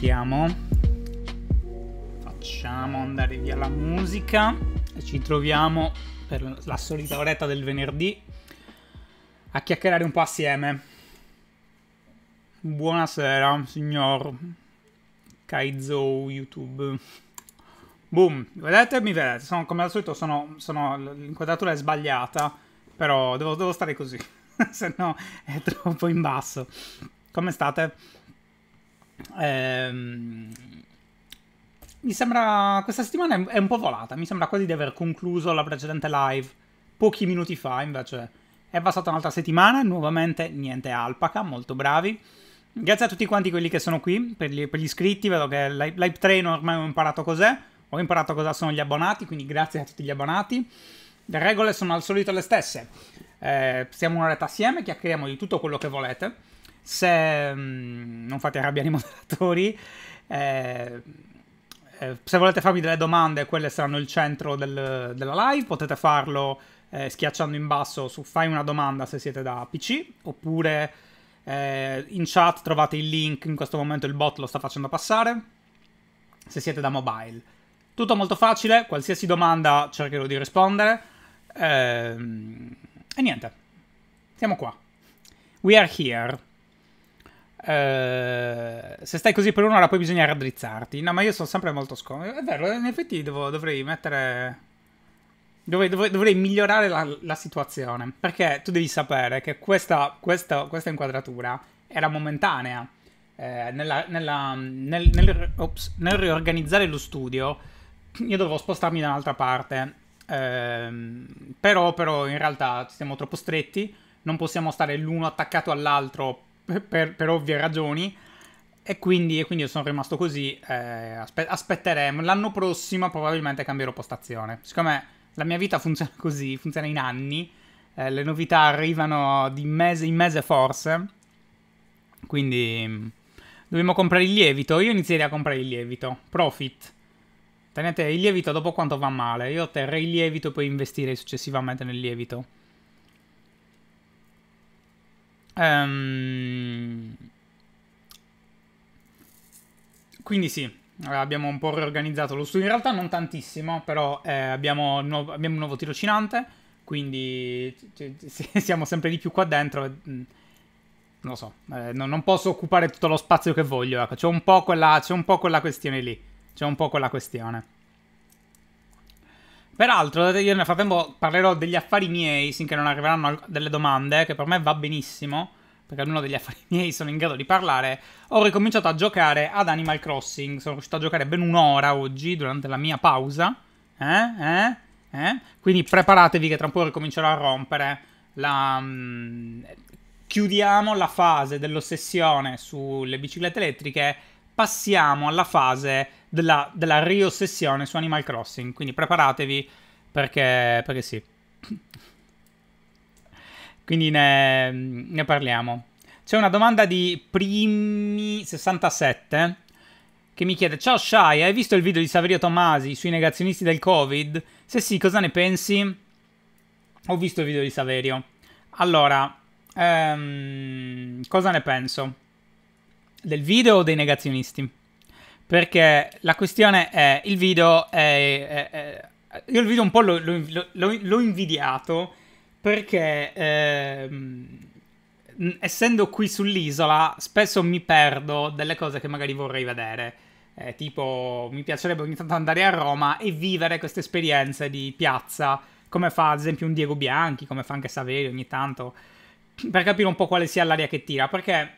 spostiamo facciamo andare via la musica e ci troviamo per la solita oretta del venerdì a chiacchierare un po' assieme buonasera signor Kaizo YouTube boom vedete mi vedete sono, come al solito l'inquadratura è sbagliata però devo, devo stare così se no è troppo in basso come state? Ehm, mi sembra questa settimana è un po' volata, mi sembra quasi di aver concluso la precedente live pochi minuti fa, invece è passata un'altra settimana, nuovamente niente alpaca, molto bravi. Grazie a tutti quanti quelli che sono qui, per gli, per gli iscritti, vedo che Live Train ormai ho imparato cos'è, ho imparato cosa sono gli abbonati, quindi grazie a tutti gli abbonati. Le regole sono al solito le stesse, eh, stiamo un'oretta assieme, chiacchieriamo di tutto quello che volete se mh, mm, non fate arrabbiare i moderatori, eh, eh, se volete farmi delle domande, quelle saranno il centro del, della live, potete farlo eh, schiacciando in basso su fai una domanda se siete da PC, oppure eh, in chat trovate il link, in questo momento il bot lo sta facendo passare, se siete da mobile. Tutto molto facile, qualsiasi domanda cercherò di rispondere. Ehm, e niente, siamo qua. We are here. Eh, se stai così per un'ora poi bisogna raddrizzarti. No, ma io sono sempre molto scomodo. È vero, in effetti devo, dovrei mettere... Dovrei, dovrei, dovrei migliorare la, la, situazione. Perché tu devi sapere che questa, questa, questa inquadratura era momentanea. Eh, nella, nella, nel, nel, ops, nel, riorganizzare lo studio, io dovevo spostarmi da un'altra parte. Eh, però, però, in realtà siamo troppo stretti. Non possiamo stare l'uno attaccato all'altro per, per, ovvie ragioni. E quindi, e quindi, io sono rimasto così. Eh, aspe aspetteremo. L'anno prossimo probabilmente cambierò postazione. Siccome la mia vita funziona così, funziona in anni. Eh, le novità arrivano di mese in mese forse. Quindi mm, dobbiamo comprare il lievito. Io inizierei a comprare il lievito. Profit. Tenete il lievito dopo quanto va male. Io otterrei il lievito e poi investirei successivamente nel lievito. Um, quindi sì, eh, abbiamo un po' riorganizzato lo studio, in realtà non tantissimo, però eh, abbiamo, nuovo, abbiamo, un nuovo tirocinante, quindi siamo sempre di più qua dentro. Mm, non lo so, eh, no, non posso occupare tutto lo spazio che voglio, ecco, c'è un, un po' quella questione lì, c'è un po' quella questione. Peraltro, io nel frattempo parlerò degli affari miei, sinché non arriveranno delle domande, che per me va benissimo, perché almeno degli affari miei sono in grado di parlare. Ho ricominciato a giocare ad Animal Crossing, sono riuscito a giocare ben un'ora oggi, durante la mia pausa. Eh? Eh? Eh? Quindi preparatevi che tra un po' ricomincerò a rompere la... Mm, chiudiamo la fase dell'ossessione sulle biciclette elettriche passiamo alla fase della, della riossessione su Animal Crossing. Quindi preparatevi perché, perché sì. Quindi ne, ne parliamo. C'è una domanda di Primi67 che mi chiede: Ciao Shai, hai visto il video di Saverio Tomasi sui negazionisti del Covid? Se sì, cosa ne pensi? Ho visto il video di Saverio. Allora, ehm, cosa ne penso? del video o dei negazionisti? Perché la questione è, il video è... è, è io il video un po' l'ho, l'ho, l'ho, l'ho invidiato perché ehm, essendo qui sull'isola spesso mi perdo delle cose che magari vorrei vedere. Eh, tipo, mi piacerebbe ogni tanto andare a Roma e vivere queste esperienze di piazza, come fa ad esempio un Diego Bianchi, come fa anche Saverio ogni tanto, per capire un po' quale sia l'aria che tira. Perché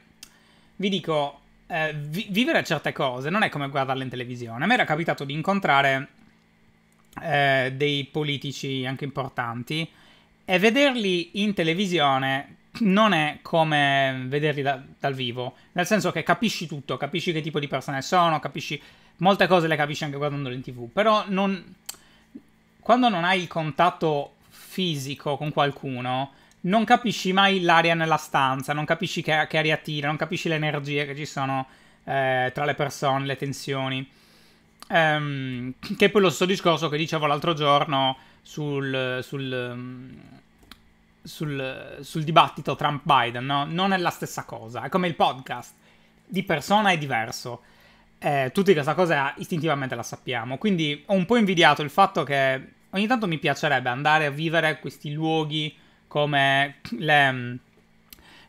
vi dico, eh, vi- vivere certe cose non è come guardarle in televisione. A me era capitato di incontrare eh, dei politici anche importanti e vederli in televisione non è come vederli da- dal vivo, nel senso che capisci tutto, capisci che tipo di persone sono, capisci molte cose le capisci anche guardandole in tv, però non... quando non hai il contatto fisico con qualcuno non capisci mai l'aria nella stanza, non capisci che, che aria tira, non capisci le energie che ci sono eh, tra le persone, le tensioni. Ehm, che è poi lo stesso discorso che dicevo l'altro giorno sul, sul, sul, sul dibattito Trump-Biden, no? non è la stessa cosa, è come il podcast, di persona è diverso. Eh, tutti questa cosa istintivamente la sappiamo, quindi ho un po' invidiato il fatto che ogni tanto mi piacerebbe andare a vivere questi luoghi come le,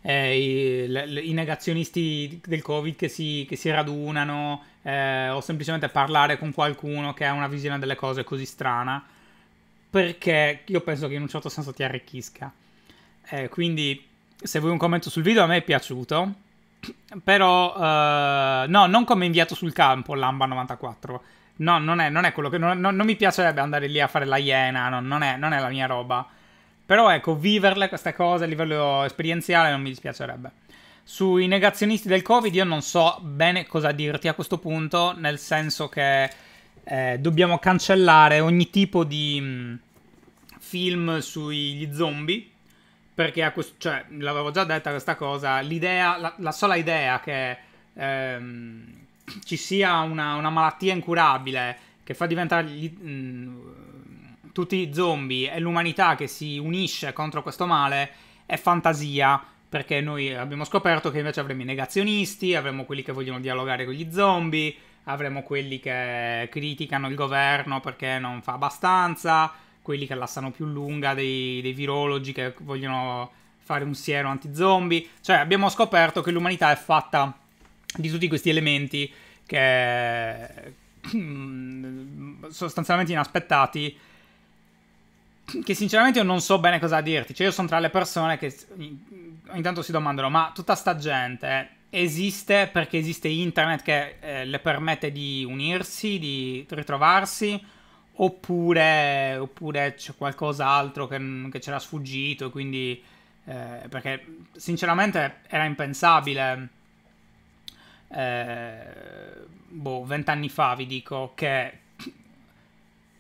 eh, i, le, le, i, negazionisti del Covid che si, che si radunano eh, o semplicemente parlare con qualcuno che ha una visione delle cose così strana, perché io penso che in un certo senso ti arricchisca. Eh, quindi se vuoi un commento sul video a me è piaciuto, però eh, no, non come inviato sul campo l'Amba 94. No, non è, non è quello che. Non, non, non, mi piacerebbe andare lì a fare la iena. Non, non è, è, la mia roba. Però ecco, viverla questa cosa a livello esperienziale non mi dispiacerebbe. Sui negazionisti del Covid io non so bene cosa dirti a questo punto, nel senso che eh, dobbiamo cancellare ogni tipo di mh, mm, film sugli zombie, perché questo, cioè, l'avevo già detta questa cosa, l'idea, la, la sola idea che ehm, ci sia una, una, malattia incurabile che fa diventare gli, mh, mm, tutti i zombie e l'umanità che si unisce contro questo male è fantasia, perché noi abbiamo scoperto che invece avremo i negazionisti, avremo quelli che vogliono dialogare con gli zombie, avremo quelli che criticano il governo perché non fa abbastanza, quelli che la stanno più lunga dei, dei virologi che vogliono fare un siero anti-zombie. Cioè abbiamo scoperto che l'umanità è fatta di tutti questi elementi che sostanzialmente inaspettati che sinceramente io non so bene cosa dirti. Cioè, io sono tra le persone che ogni tanto si domandano: ma tutta sta gente esiste perché esiste internet che eh, le permette di unirsi, di ritrovarsi? Oppure, oppure c'è qualcos'altro che, che c'era sfuggito, quindi. Eh, perché sinceramente era impensabile. Eh, boh, vent'anni fa vi dico che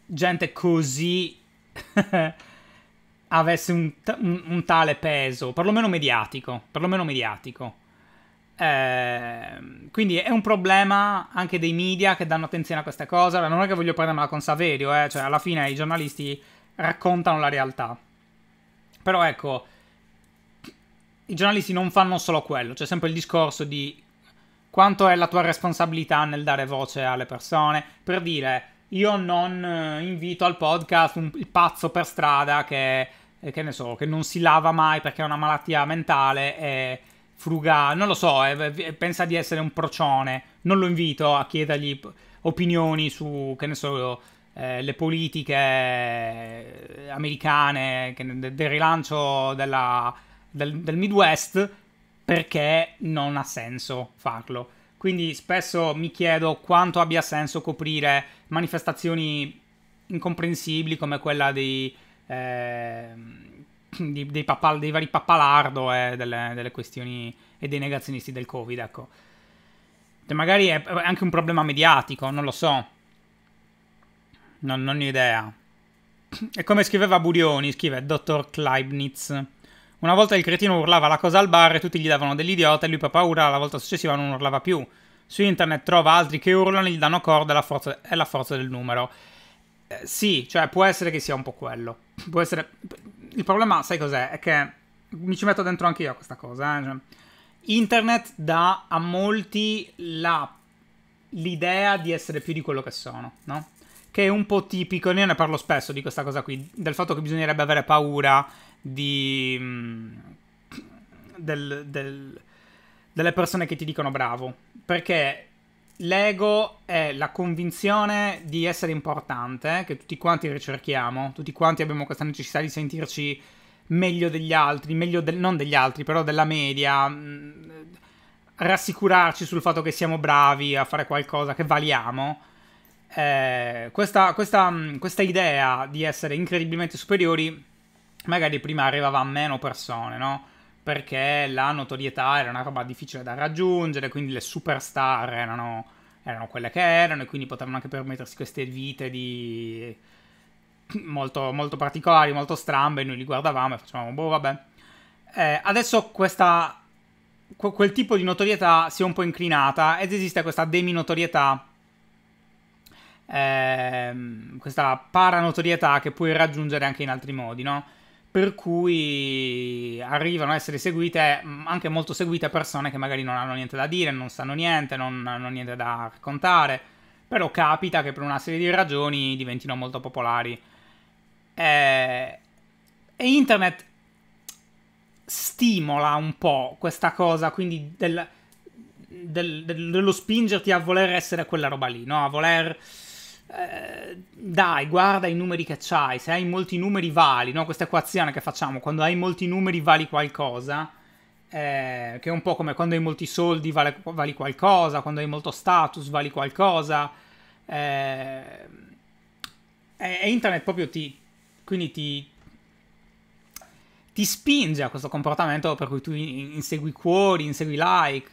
gente così avesse un, un, un, tale peso, perlomeno mediatico, perlomeno mediatico. Eh, quindi è un problema anche dei media che danno attenzione a queste cose. Non è che voglio prendermela con Saverio, eh? cioè alla fine i giornalisti raccontano la realtà. Però ecco, i giornalisti non fanno solo quello, c'è sempre il discorso di quanto è la tua responsabilità nel dare voce alle persone, per dire io non eh, invito al podcast un, il pazzo per strada che, eh, che ne so, che non si lava mai perché ha una malattia mentale e fruga, non lo so, eh, pensa di essere un procione, non lo invito a chiedergli opinioni su, che ne so, eh, le politiche eh, americane, che, del rilancio della, del, del Midwest, perché non ha senso farlo. Quindi spesso mi chiedo quanto abbia senso coprire manifestazioni incomprensibili come quella dei, eh, dei, dei, papal, dei vari pappalardo e delle, delle, questioni e dei negazionisti del Covid, ecco. E cioè, magari è anche un problema mediatico, non lo so. Non, non ho idea. E come scriveva Burioni, scrive Dottor Kleibniz... Una volta il cretino urlava la cosa al bar e tutti gli davano dell'idiota e lui per paura la volta successiva non urlava più. Su internet trova altri che urlano e gli danno corda e la forza, è la forza del numero. Eh, sì, cioè può essere che sia un po' quello. Può essere... Il problema, sai cos'è? È che mi ci metto dentro anche io questa cosa. Eh? Cioè, internet dà a molti la... l'idea di essere più di quello che sono, no? Che è un po' tipico, io ne parlo spesso di questa cosa qui, del fatto che bisognerebbe avere paura di, mm, del, del, delle persone che ti dicono bravo, perché l'ego è la convinzione di essere importante, eh, che tutti quanti ricerchiamo, tutti quanti abbiamo questa necessità di sentirci meglio degli altri, meglio del, non degli altri, però della media, mm, rassicurarci sul fatto che siamo bravi a fare qualcosa, che valiamo. Eh, questa, questa, mm, questa idea di essere incredibilmente superiori magari prima arrivava a meno persone, no? Perché la notorietà era una roba difficile da raggiungere, quindi le superstar erano, erano quelle che erano e quindi potevano anche permettersi queste vite di... molto, molto particolari, molto strambe, e noi li guardavamo e facevamo, boh, vabbè. Eh, adesso questa, quel tipo di notorietà si è un po' inclinata ed esiste questa deminotorietà, ehm, questa paranotorietà che puoi raggiungere anche in altri modi, no? per cui arrivano a essere seguite, mm, anche molto seguite, persone che magari non hanno niente da dire, non sanno niente, non hanno niente da raccontare, però capita che per una serie di ragioni diventino molto popolari. E, eh, e internet stimola un po' questa cosa, quindi del, del, dello spingerti a voler essere quella roba lì, no? a voler eh, dai, guarda i numeri che c'hai, se hai molti numeri vali, no? questa equazione che facciamo, quando hai molti numeri vali qualcosa, eh, che è un po' come quando hai molti soldi vale, vali qualcosa, quando hai molto status vali qualcosa, eh, e internet proprio ti, quindi ti, ti spinge a questo comportamento per cui tu insegui cuori, insegui like.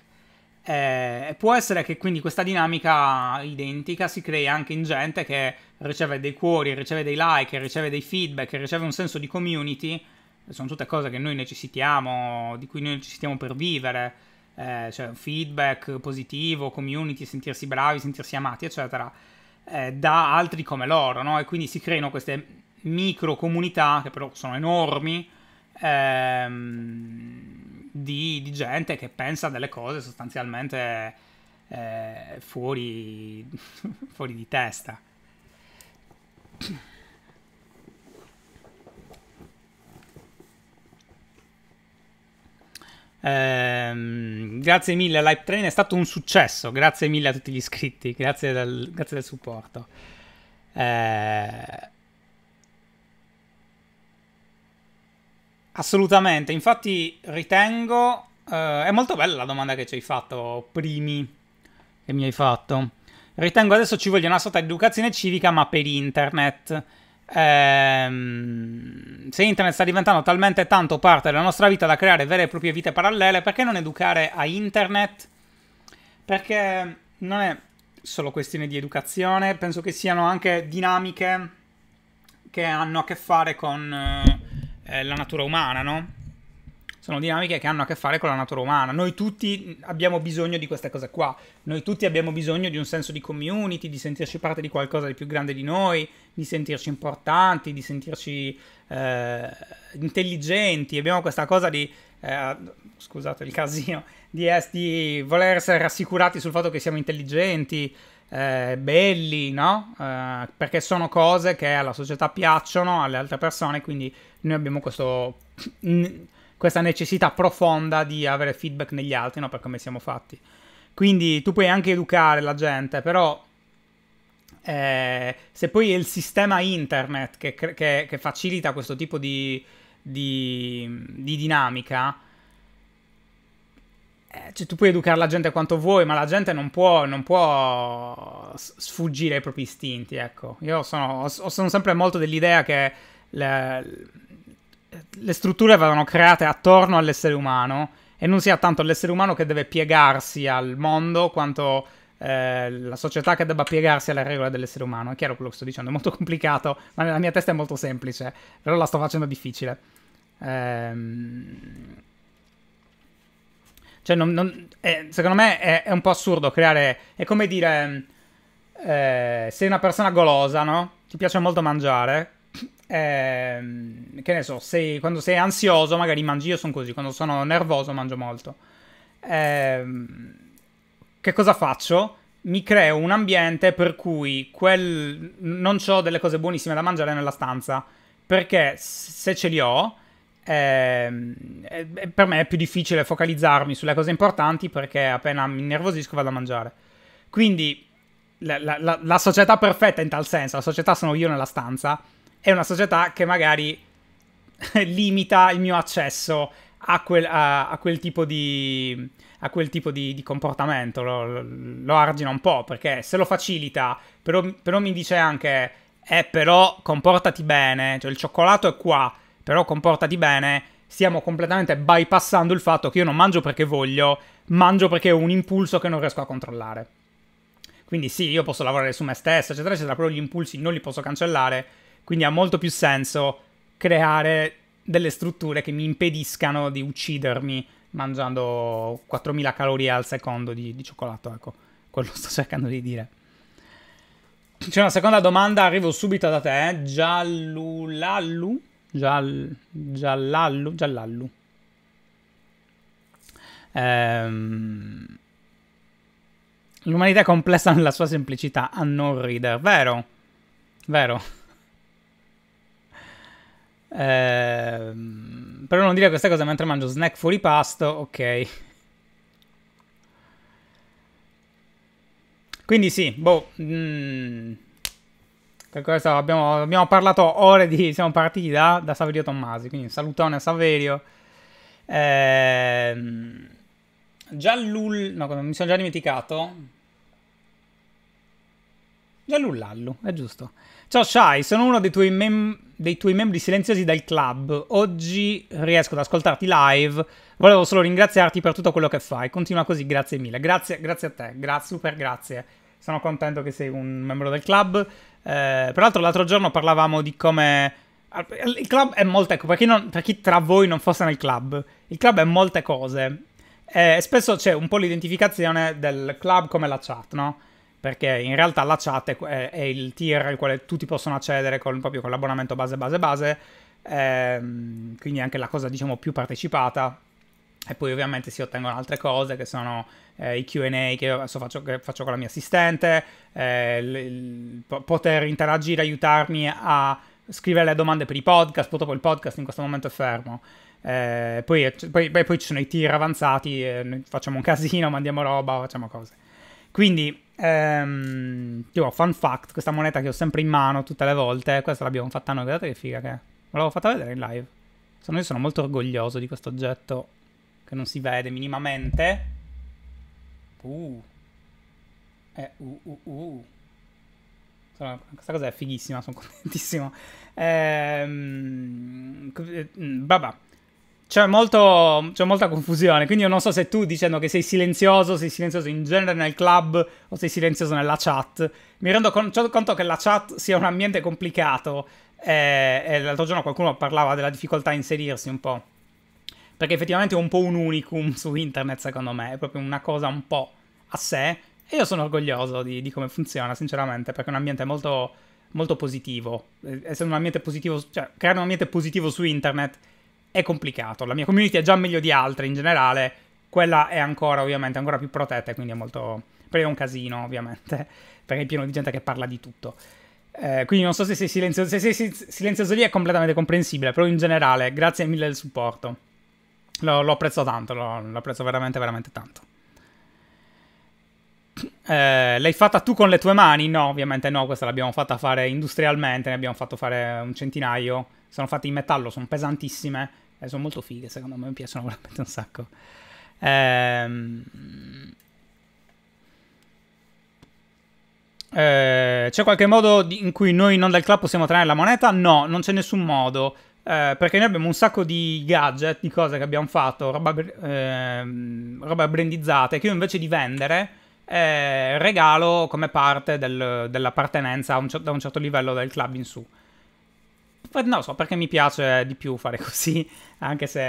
Eh, può essere che quindi questa dinamica identica si crei anche in gente che riceve dei cuori, riceve dei like, riceve dei feedback, riceve un senso di community. Sono tutte cose che noi necessitiamo, di cui noi necessitiamo per vivere. Eh, cioè feedback positivo, community, sentirsi bravi, sentirsi amati, eccetera, eh, da altri come loro, no? E quindi si creano queste micro comunità, che però sono enormi, ehm, di, di gente che pensa delle cose sostanzialmente eh, fuori, fuori di testa. Eh, grazie mille, Live Train è stato un successo. Grazie mille a tutti gli iscritti, grazie del, grazie del supporto. Eh, Assolutamente, infatti ritengo... Eh, è molto bella la domanda che ci hai fatto, primi, che mi hai fatto. Ritengo adesso ci voglia una sorta di educazione civica, ma per internet. Ehm, se internet sta diventando talmente tanto parte della nostra vita da creare vere e proprie vite parallele, perché non educare a internet? Perché non è solo questione di educazione, penso che siano anche dinamiche che hanno a che fare con... Eh, eh, la natura umana, no? sono dinamiche che hanno a che fare con la natura umana. Noi tutti abbiamo bisogno di questa cosa qua. Noi tutti abbiamo bisogno di un senso di community, di sentirci parte di qualcosa di più grande di noi, di sentirci importanti, di sentirci eh, intelligenti. Abbiamo questa cosa di. Eh, scusate il casino, di, eh, di voler essere rassicurati sul fatto che siamo intelligenti, eh, belli, no? Eh, perché sono cose che alla società piacciono, alle altre persone, quindi noi abbiamo questo, questa necessità profonda di avere feedback negli altri, no? Per come siamo fatti. Quindi tu puoi anche educare la gente, però eh, se poi è il sistema internet che, che, che facilita questo tipo di, di, di dinamica, eh, cioè, tu puoi educare la gente quanto vuoi, ma la gente non può, non può sfuggire ai propri istinti, ecco. Io sono, sono sempre molto dell'idea che le, le strutture vadano create attorno all'essere umano e non sia tanto l'essere umano che deve piegarsi al mondo quanto eh, la società che debba piegarsi alle regole dell'essere umano. È chiaro quello che sto dicendo, è molto complicato, ma nella mia testa è molto semplice, però la sto facendo difficile. Ehm... Cioè, non, non, è, eh, secondo me è, è, un po' assurdo creare... È come dire... Eh, sei una persona golosa, no? Ti piace molto mangiare. Eh, che ne so, sei, quando sei ansioso magari mangi, io sono così, quando sono nervoso mangio molto. Eh, che cosa faccio? Mi creo un ambiente per cui quel, non ho delle cose buonissime da mangiare nella stanza, perché se ce li ho eh, per me è più difficile focalizzarmi sulle cose importanti perché appena mi innervosisco vado a mangiare. Quindi la, la, la, società perfetta in tal senso, la società sono io nella stanza, è una società che magari limita il mio accesso a quel, a, a quel tipo di, a quel tipo di, di comportamento, lo, lo, argina un po', perché se lo facilita, però, però mi dice anche, eh però comportati bene, cioè il cioccolato è qua, però comportati bene, stiamo completamente bypassando il fatto che io non mangio perché voglio, mangio perché ho un impulso che non riesco a controllare. Quindi sì, io posso lavorare su me stesso, eccetera, eccetera, però gli impulsi non li posso cancellare, quindi ha molto più senso creare delle strutture che mi impediscano di uccidermi mangiando 4000 calorie al secondo di, di cioccolato, ecco, quello sto cercando di dire. C'è una seconda domanda, arrivo subito da te, eh? Giallulallu. Giall, giallallu, giallallu. Ehm... L'umanità è complessa nella sua semplicità, a non ridere, vero? Vero. Ehm... Per non dire questa cosa mentre mangio snack fuori pasto, ok. Quindi sì, boh... Mm per questo abbiamo, abbiamo parlato ore di... siamo partiti da, da Saverio Tommasi, quindi salutone a Saverio. Ehm, Giallul... no, mi sono già dimenticato. Giallullallu, è giusto. Ciao Shai, sono uno dei tuoi, mem dei tuoi membri silenziosi del club. Oggi riesco ad ascoltarti live. Volevo solo ringraziarti per tutto quello che fai. Continua così, grazie mille. Grazie, grazie a te, grazie, super grazie sono contento che sei un membro del club. Eh, peraltro l'altro giorno parlavamo di come... Il club è molte cose, per chi, per chi tra voi non fosse nel club, il club è molte cose. E spesso c'è un po' l'identificazione del club come la chat, no? Perché in realtà la chat è, è, è il tier al quale tutti possono accedere con, proprio con l'abbonamento base base base, ehm, quindi anche la cosa diciamo più partecipata e poi ovviamente si ottengono altre cose che sono eh, i QA che adesso faccio, che faccio, con la mia assistente, eh, l- l- poter interagire, aiutarmi a scrivere le domande per i podcast, purtroppo il podcast in questo momento è fermo. Eh, poi, poi, beh, poi, ci sono i tir avanzati, eh, facciamo un casino, mandiamo roba, facciamo cose. Quindi, ehm, tipo, fun fact, questa moneta che ho sempre in mano tutte le volte, questa l'abbiamo fatta noi, guardate che figa che è. Ve l'avevo fatta vedere in live. Sono, io sono molto orgoglioso di questo oggetto che non si vede minimamente. Uh. Eh, uh, uh, uh. Questa cosa è fighissima, sono contentissimo. Ehm, eh, mm, vabbè. C'è, molto, c'è molta confusione, quindi io non so se tu dicendo che sei silenzioso, sei silenzioso in genere nel club o sei silenzioso nella chat. Mi rendo con, conto che la chat sia un ambiente complicato eh, e l'altro giorno qualcuno parlava della difficoltà a inserirsi un po' perché effettivamente è un po' un unicum su internet secondo me, è proprio una cosa un po' a sé e io sono orgoglioso di, di come funziona sinceramente perché è un ambiente molto, molto positivo, essendo un ambiente positivo, cioè creare un ambiente positivo su internet è complicato, la mia community è già meglio di altre in generale, quella è ancora ovviamente ancora più protetta quindi è molto... Però è un casino ovviamente, perché è pieno di gente che parla di tutto. Eh, quindi non so se sei silenzioso, se sei silenzioso lì è completamente comprensibile, però in generale grazie mille del supporto. Lo, lo apprezzo tanto, lo, lo, apprezzo veramente, veramente tanto. Eh, l'hai fatta tu con le tue mani? No, ovviamente no, questa l'abbiamo fatta fare industrialmente, ne abbiamo fatto fare un centinaio. Sono fatte in metallo, sono pesantissime e sono molto fighe, secondo me mi piacciono veramente un sacco. Ehm... Eh, c'è qualche modo in cui noi non del club possiamo tenere la moneta? No, non c'è nessun modo. Eh, perché noi abbiamo un sacco di gadget, di cose che abbiamo fatto, roba, ehm, roba brandizzata, che io invece di vendere eh, regalo come parte del, dell'appartenenza un, da un certo livello del club in su. Non lo so, perché mi piace di più fare così, anche se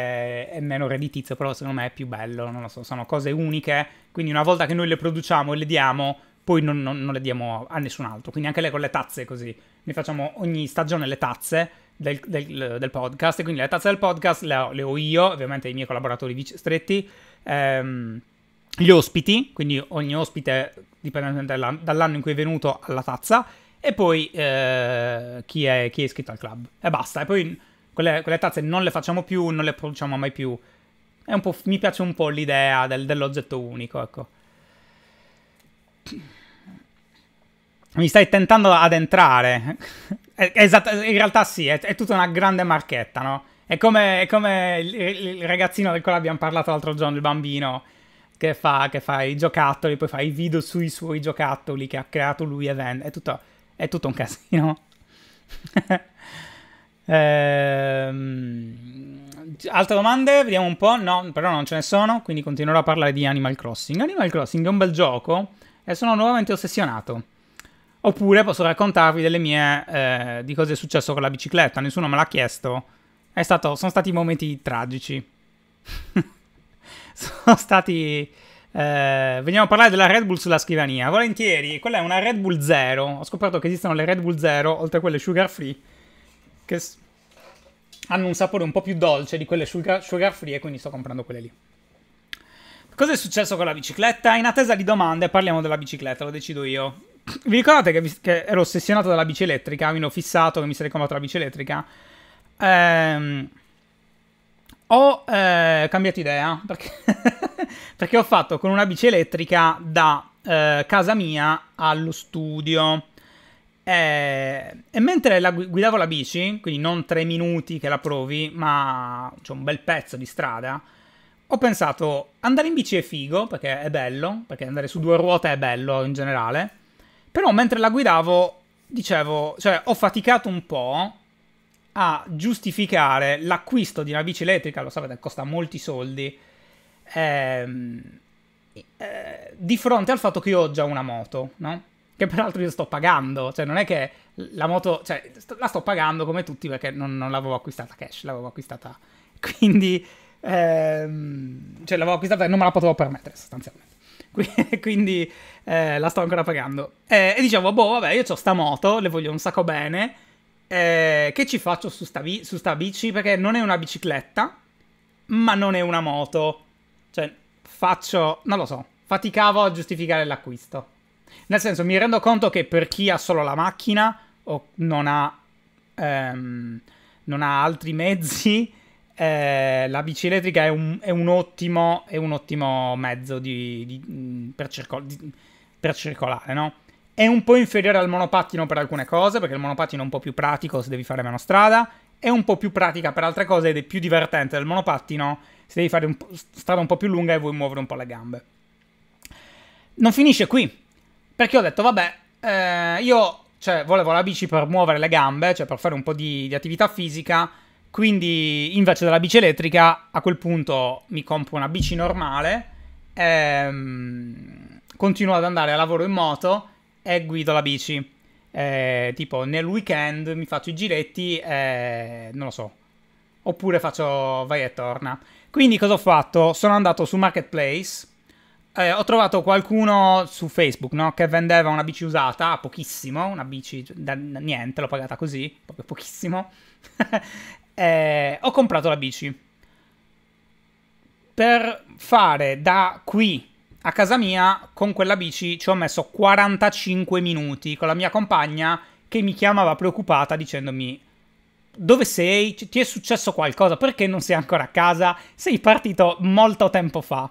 è meno redditizio, però secondo me è più bello, non lo so, sono cose uniche, quindi una volta che noi le produciamo e le diamo, poi non, non, non le diamo a nessun altro, quindi anche le con le tazze così, noi facciamo ogni stagione le tazze, del, del, del, podcast, quindi le tazze del podcast le ho, le ho io, ovviamente i miei collaboratori stretti, ehm, gli ospiti, quindi ogni ospite, dipendentemente dall'anno, in cui è venuto, ha la tazza, e poi eh, chi, è, chi, è, iscritto al club. E basta, e poi quelle, quelle, tazze non le facciamo più, non le produciamo mai più. È un po', mi piace un po' l'idea del, dell'oggetto unico, ecco. Mi stai tentando ad entrare. esatto, in realtà sì, è, è, tutta una grande marchetta, no? È come, è come il, il, ragazzino del quale abbiamo parlato l'altro giorno, il bambino, che fa, che fa, i giocattoli, poi fa i video sui suoi giocattoli che ha creato lui e vende. È tutto, è tutto un casino. ehm, altre domande? Vediamo un po'. No, però non ce ne sono, quindi continuerò a parlare di Animal Crossing. Animal Crossing è un bel gioco e sono nuovamente ossessionato. Oppure posso raccontarvi delle mie, eh, di cosa è successo con la bicicletta, nessuno me l'ha chiesto. Stato, sono stati momenti tragici. sono stati... Eh, veniamo a parlare della Red Bull sulla scrivania. Volentieri, quella è una Red Bull Zero. Ho scoperto che esistono le Red Bull Zero, oltre a quelle sugar free, che s- hanno un sapore un po' più dolce di quelle sugar, sugar free e quindi sto comprando quelle lì. Cosa è successo con la bicicletta? In attesa di domande parliamo della bicicletta, lo decido io vi ricordate che, che, ero ossessionato dalla bici elettrica? Mi ero fissato che mi sarei comprato la bici elettrica. Ehm, ho eh, cambiato idea perché, perché, ho fatto con una bici elettrica da eh, casa mia allo studio. E, eh, e mentre la guidavo la bici, quindi non tre minuti che la provi, ma cioè, un bel pezzo di strada, ho pensato andare in bici è figo perché è bello, perché andare su due ruote è bello in generale. Però mentre la guidavo, dicevo, cioè ho faticato un po' a giustificare l'acquisto di una bici elettrica, lo sapete, costa molti soldi, ehm, eh, di fronte al fatto che io ho già una moto, no? Che peraltro io sto pagando, cioè non è che la moto, cioè la sto pagando come tutti perché non, non l'avevo acquistata cash, l'avevo acquistata, quindi, ehm, cioè l'avevo acquistata e non me la potevo permettere sostanzialmente. quindi eh, la sto ancora pagando. Eh, e dicevo, boh, vabbè, io ho sta moto, le voglio un sacco bene. Eh, che ci faccio su sta, vi- su sta, bici? Perché non è una bicicletta, ma non è una moto. Cioè, faccio, non lo so, faticavo a giustificare l'acquisto. Nel senso, mi rendo conto che per chi ha solo la macchina o non ha, ehm, non ha altri mezzi eh, la bici elettrica è un, è un, ottimo, è un ottimo mezzo di, di, per, circo, di, per, circolare, no? È un po' inferiore al monopattino per alcune cose, perché il monopattino è un po' più pratico se devi fare meno strada, è un po' più pratica per altre cose ed è più divertente del monopattino se devi fare un strada un po' più lunga e vuoi muovere un po' le gambe. Non finisce qui, perché ho detto, vabbè, eh, io cioè, volevo la bici per muovere le gambe, cioè per fare un po' di, di attività fisica, quindi invece della bici elettrica a quel punto mi compro una bici normale, ehm, continuo ad andare a lavoro in moto e guido la bici. Eh, tipo nel weekend mi faccio i giretti e non lo so. Oppure faccio vai e torna. Quindi cosa ho fatto? Sono andato su Marketplace, eh, ho trovato qualcuno su Facebook no? che vendeva una bici usata a pochissimo, una bici da niente, l'ho pagata così, proprio pochissimo. eh, ho comprato la bici. Per fare da qui a casa mia, con quella bici ci ho messo 45 minuti con la mia compagna che mi chiamava preoccupata dicendomi dove sei? Ti è successo qualcosa? Perché non sei ancora a casa? Sei partito molto tempo fa.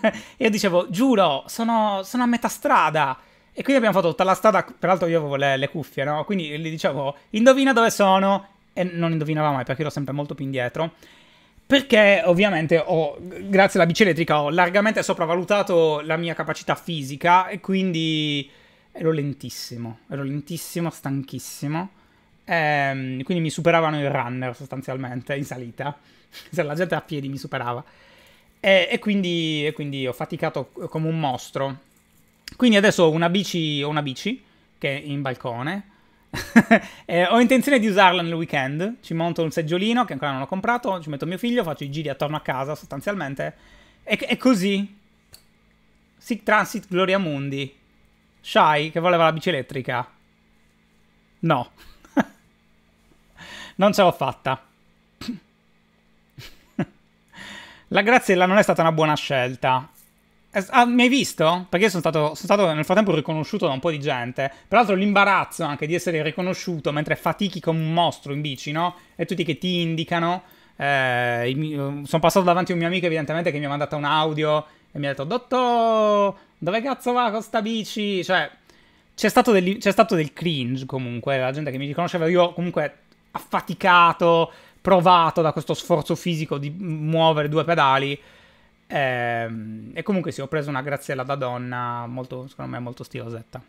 e io dicevo, giuro, sono, sono, a metà strada. E quindi abbiamo fatto tutta la strada, peraltro io avevo le, le cuffie, no? Quindi gli dicevo, indovina dove sono? e non indovinava mai perché ero sempre molto più indietro. Perché ovviamente ho, grazie alla bici elettrica, ho largamente sopravvalutato la mia capacità fisica e quindi ero lentissimo, ero lentissimo, stanchissimo. Ehm, quindi mi superavano i runner sostanzialmente in salita. la gente a piedi mi superava. E, e, quindi, e, quindi, ho faticato come un mostro. Quindi adesso ho una bici, ho una bici che è in balcone eh, ho intenzione di usarla nel weekend. Ci monto un seggiolino che ancora non ho comprato, ci metto mio figlio, faccio i giri attorno a casa sostanzialmente. E, e così. Sic Transit Gloria Mundi. Shy che voleva la bici elettrica. No. non ce l'ho fatta. la Graziella non è stata una buona scelta. Ah, mi hai visto? Perché sono stato, sono stato, nel frattempo riconosciuto da un po' di gente. Peraltro l'imbarazzo anche di essere riconosciuto mentre fatichi come un mostro in bici, no? E tutti che ti indicano. Eh, eh, sono passato davanti a un mio amico evidentemente che mi ha mandato un audio e mi ha detto Dottor, dove cazzo va con sta bici? Cioè, c'è stato, del, c'è stato del cringe comunque, la gente che mi riconosceva, io comunque affaticato, provato da questo sforzo fisico di muovere due pedali Ehm, e, comunque sì, ho preso una graziella da donna, molto, secondo me molto stilosetta.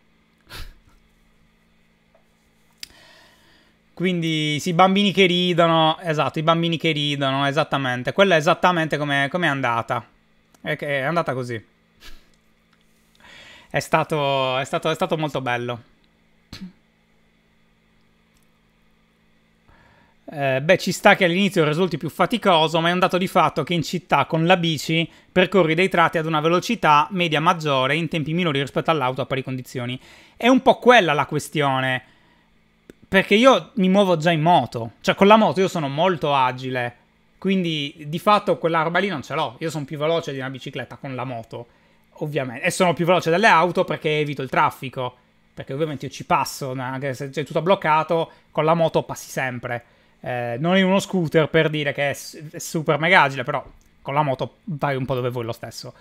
Quindi sì, i bambini che ridono, esatto, i bambini che ridono, esattamente. Quella è esattamente come è andata. È, è, andata così. È stato, è stato, è stato molto bello. Eh, beh, ci sta che all'inizio risulti più faticoso, ma è un dato di fatto che in città con la bici percorri dei tratti ad una velocità media maggiore in tempi minori rispetto all'auto a pari condizioni. È un po' quella la questione. Perché io mi muovo già in moto, cioè con la moto io sono molto agile, quindi di fatto quella roba lì non ce l'ho. Io sono più veloce di una bicicletta con la moto, ovviamente, e sono più veloce delle auto perché evito il traffico. Perché ovviamente io ci passo, anche se c'è tutto bloccato, con la moto passi sempre. Eh, non in uno scooter per dire che è, è super mega agile, però con la moto vai un po' dove vuoi lo stesso.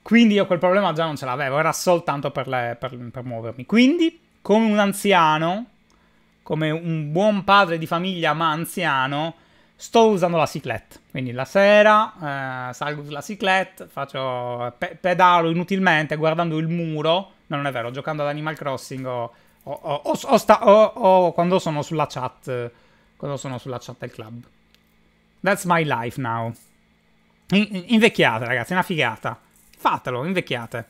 Quindi io quel problema già non ce l'avevo, era soltanto per, le, per, per muovermi. Quindi, come un anziano, come un buon padre di famiglia ma anziano, sto usando la ciclette. Quindi la sera eh, salgo sulla ciclette, faccio pe- pedalo inutilmente guardando il muro. No, non è vero, giocando ad Animal Crossing o, o, o, sta, o, quando sono sulla chat quello sono sulla chat del club. That's my life now. In invecchiate, ragazzi, è una figata. Fatelo, invecchiate.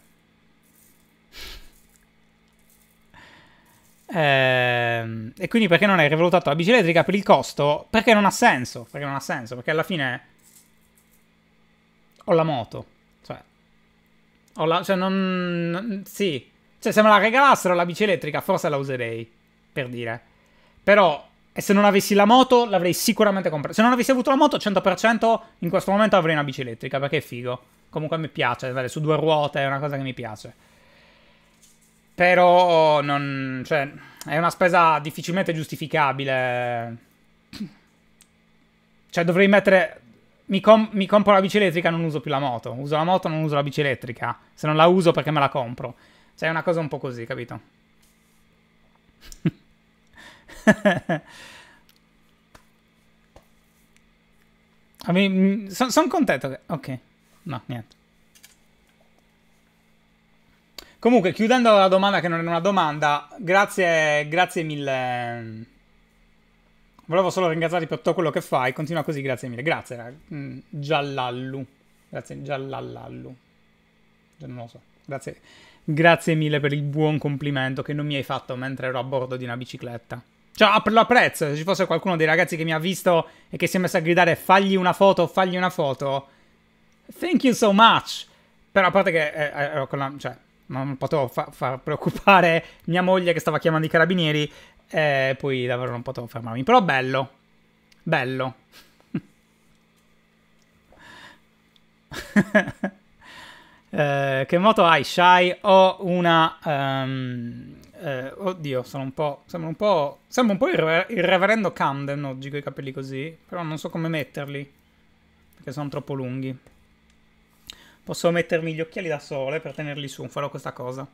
Ehm, e quindi perché non hai rivalutato la bici elettrica per il costo? Perché non ha senso, perché non ha senso, perché alla fine ho la moto. Cioè, ho la, cioè non, non sì. Cioè, se me la regalassero la bici elettrica, forse la userei, per dire. Però e se non avessi la moto l'avrei sicuramente comprata. Se non avessi avuto la moto 100% in questo momento avrei una bici elettrica perché è figo. Comunque mi piace, vale, su due ruote è una cosa che mi piace. Però non, cioè, è una spesa difficilmente giustificabile. Cioè dovrei mettere... Mi, com mi, compro la bici elettrica non uso più la moto. Uso la moto non uso la bici elettrica. Se non la uso perché me la compro. Cioè è una cosa un po' così, capito? Mm, Sono son contento che... Ok. No, niente. Comunque, chiudendo la domanda che non è una domanda, grazie, grazie mille. Volevo solo ringraziarti per tutto quello che fai. Continua così, grazie mille. Grazie, rag... mm, Giallallu. Grazie, Giallallallu. Non lo so. Grazie. grazie mille per il buon complimento che non mi hai fatto mentre ero a bordo di una bicicletta. Cioè, ah, lo apprezzo. Se ci fosse qualcuno dei ragazzi che mi ha visto e che si è messo a gridare fagli una foto, fagli una foto. Thank you so much. Però a parte che eh, eh ero con la, cioè, non potevo far fa preoccupare mia moglie che stava chiamando i carabinieri. E eh, poi davvero non potevo fermarmi. Però bello. Bello. eh, che moto hai, Shai? Ho una... Um eh, oddio, sono un po'. Sembra un po'. Sembra un po' il, re, il reverendo Camden oggi con i capelli così. Però non so come metterli. Perché sono troppo lunghi. Posso mettermi gli occhiali da sole per tenerli su. Farò questa cosa.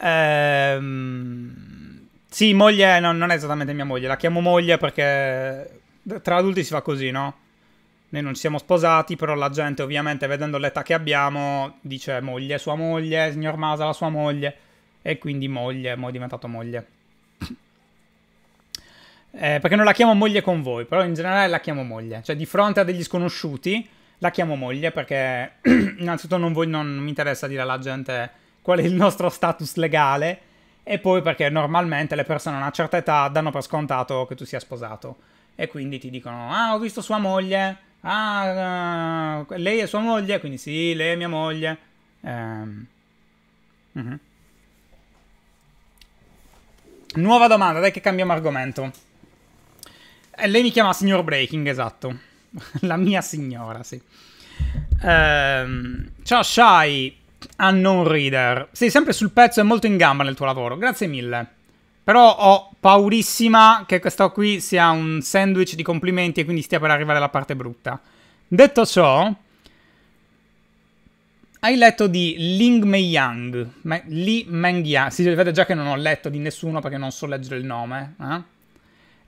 Ehm, sì, moglie. No, non è esattamente mia moglie. La chiamo moglie perché. Tra adulti si fa così, no? Noi non ci siamo sposati, però la gente ovviamente vedendo l'età che abbiamo dice moglie, sua moglie, signor Masa, la sua moglie e quindi moglie, mo è diventato moglie. Eh, perché non la chiamo moglie con voi, però in generale la chiamo moglie. Cioè, di fronte a degli sconosciuti, la chiamo moglie perché innanzitutto non, voglio, non mi interessa dire alla gente qual è il nostro status legale e poi perché normalmente le persone a una certa età danno per scontato che tu sia sposato e quindi ti dicono ah ho visto sua moglie, ah eh, lei è sua moglie, quindi sì, lei è mia moglie. Ehm. Um. Uh-huh. Nuova domanda, dai che cambiamo argomento. Eh, lei mi chiama signor Breaking, esatto. La mia signora, sì. Ehm, ciao Shai, unknown reader. Sei sempre sul pezzo e molto in gamba nel tuo lavoro. Grazie mille. Però ho paurissima che questo qui sia un sandwich di complimenti e quindi stia per arrivare alla parte brutta. Detto ciò, hai letto di Ling Meiyang? Me- Li Mengyang. Si vede già che non ho letto di nessuno perché non so leggere il nome. Eh?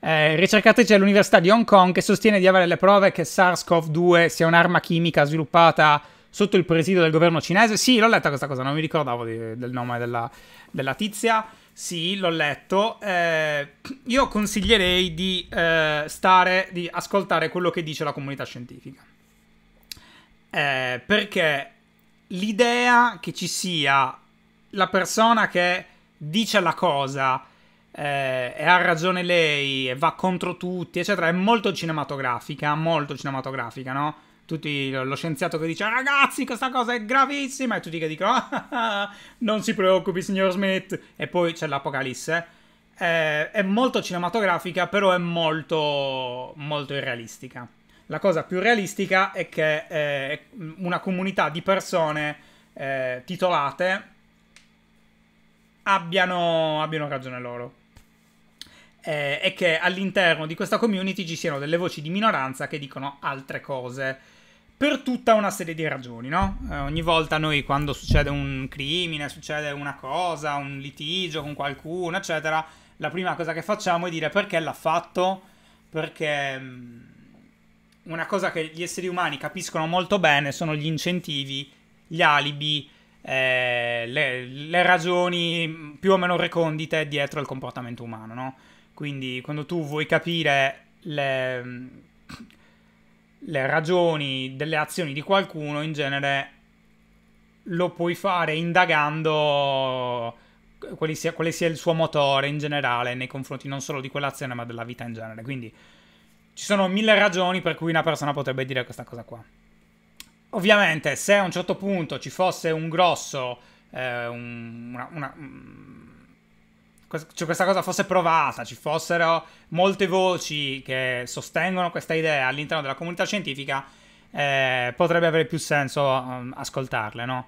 Eh, ricercatrice cioè all'Università di Hong Kong che sostiene di avere le prove che SARS-CoV-2 sia un'arma chimica sviluppata sotto il presidio del governo cinese. Sì, l'ho letta questa cosa, non mi ricordavo di, del nome della, della, tizia. Sì, l'ho letto. Eh, io consiglierei di eh, stare, di ascoltare quello che dice la comunità scientifica. Eh, perché l'idea che ci sia la persona che dice la cosa eh, e ha ragione lei e va contro tutti, eccetera, è molto cinematografica, molto cinematografica, no? Tutti lo scienziato che dice ragazzi questa cosa è gravissima e tutti che dicono ah, non si preoccupi signor Smith e poi c'è l'apocalisse. Eh, è molto cinematografica però è molto, molto irrealistica la cosa più realistica è che eh, una comunità di persone eh, titolate abbiano, abbiano ragione loro. Eh, e che all'interno di questa community ci siano delle voci di minoranza che dicono altre cose. Per tutta una serie di ragioni, no? Eh, ogni volta noi quando succede un crimine, succede una cosa, un litigio con qualcuno, eccetera, la prima cosa che facciamo è dire perché l'ha fatto, perché mm, una cosa che gli esseri umani capiscono molto bene sono gli incentivi, gli alibi, eh, le, le, ragioni più o meno recondite dietro il comportamento umano, no? Quindi quando tu vuoi capire le, le ragioni delle azioni di qualcuno, in genere lo puoi fare indagando quale sia, quale sia il suo motore in generale nei confronti non solo di quell'azione ma della vita in genere. Quindi ci sono mille ragioni per cui una persona potrebbe dire questa cosa qua. Ovviamente, se a un certo punto ci fosse un grosso, eh, un, una, una, mm, cioè questa cosa fosse provata, ci fossero molte voci che sostengono questa idea all'interno della comunità scientifica, eh, potrebbe avere più senso um, ascoltarle, no?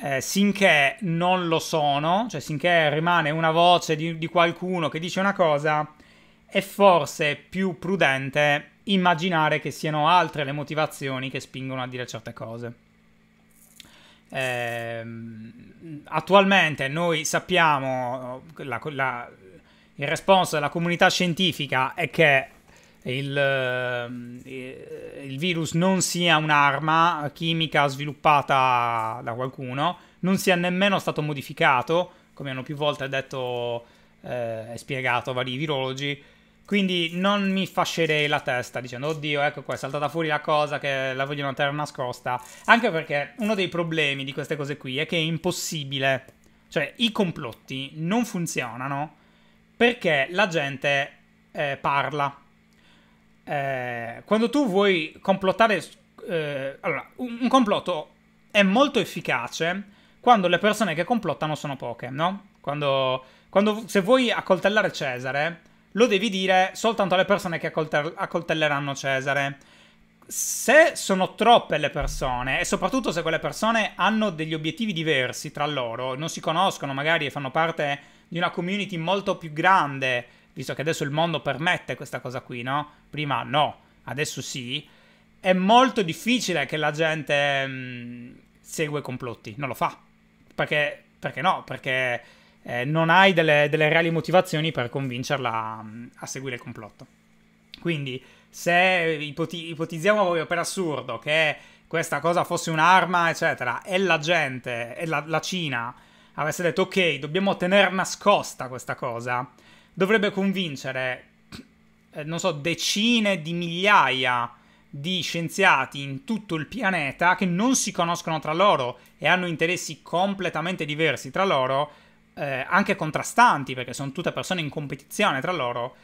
Eh, sinché non lo sono, cioè sinché rimane una voce di, di qualcuno che dice una cosa, è forse più prudente immaginare che siano altre le motivazioni che spingono a dire certe cose. Eh, attualmente noi sappiamo, la, la, il responso della comunità scientifica è che il, eh, il virus non sia un'arma chimica sviluppata da qualcuno, non sia nemmeno stato modificato, come hanno più volte detto eh, e eh, spiegato vari virologi, quindi non mi fascerei la testa dicendo oddio ecco qua è saltata fuori la cosa che la vogliono tenere nascosta. Anche perché uno dei problemi di queste cose qui è che è impossibile. Cioè i complotti non funzionano perché la gente eh, parla. Eh, quando tu vuoi complottare... Eh, allora, un, un complotto è molto efficace quando le persone che complottano sono poche, no? Quando, quando se vuoi accoltellare Cesare lo devi dire soltanto alle persone che accoltelleranno Cesare. Se sono troppe le persone, e soprattutto se quelle persone hanno degli obiettivi diversi tra loro, non si conoscono magari e fanno parte di una community molto più grande, visto che adesso il mondo permette questa cosa qui, no? Prima no, adesso sì. È molto difficile che la gente mh, mm, segua complotti, non lo fa. Perché, perché no? Perché eh, non hai delle, delle, reali motivazioni per convincerla a, mm, a seguire il complotto. Quindi, se ipoti- ipotizziamo proprio per assurdo che questa cosa fosse un'arma, eccetera, e la gente, e la, la Cina avesse detto ok, dobbiamo tenere nascosta questa cosa, dovrebbe convincere, eh, non so, decine di migliaia di scienziati in tutto il pianeta che non si conoscono tra loro e hanno interessi completamente diversi tra loro eh, anche contrastanti, perché sono tutte persone in competizione tra loro,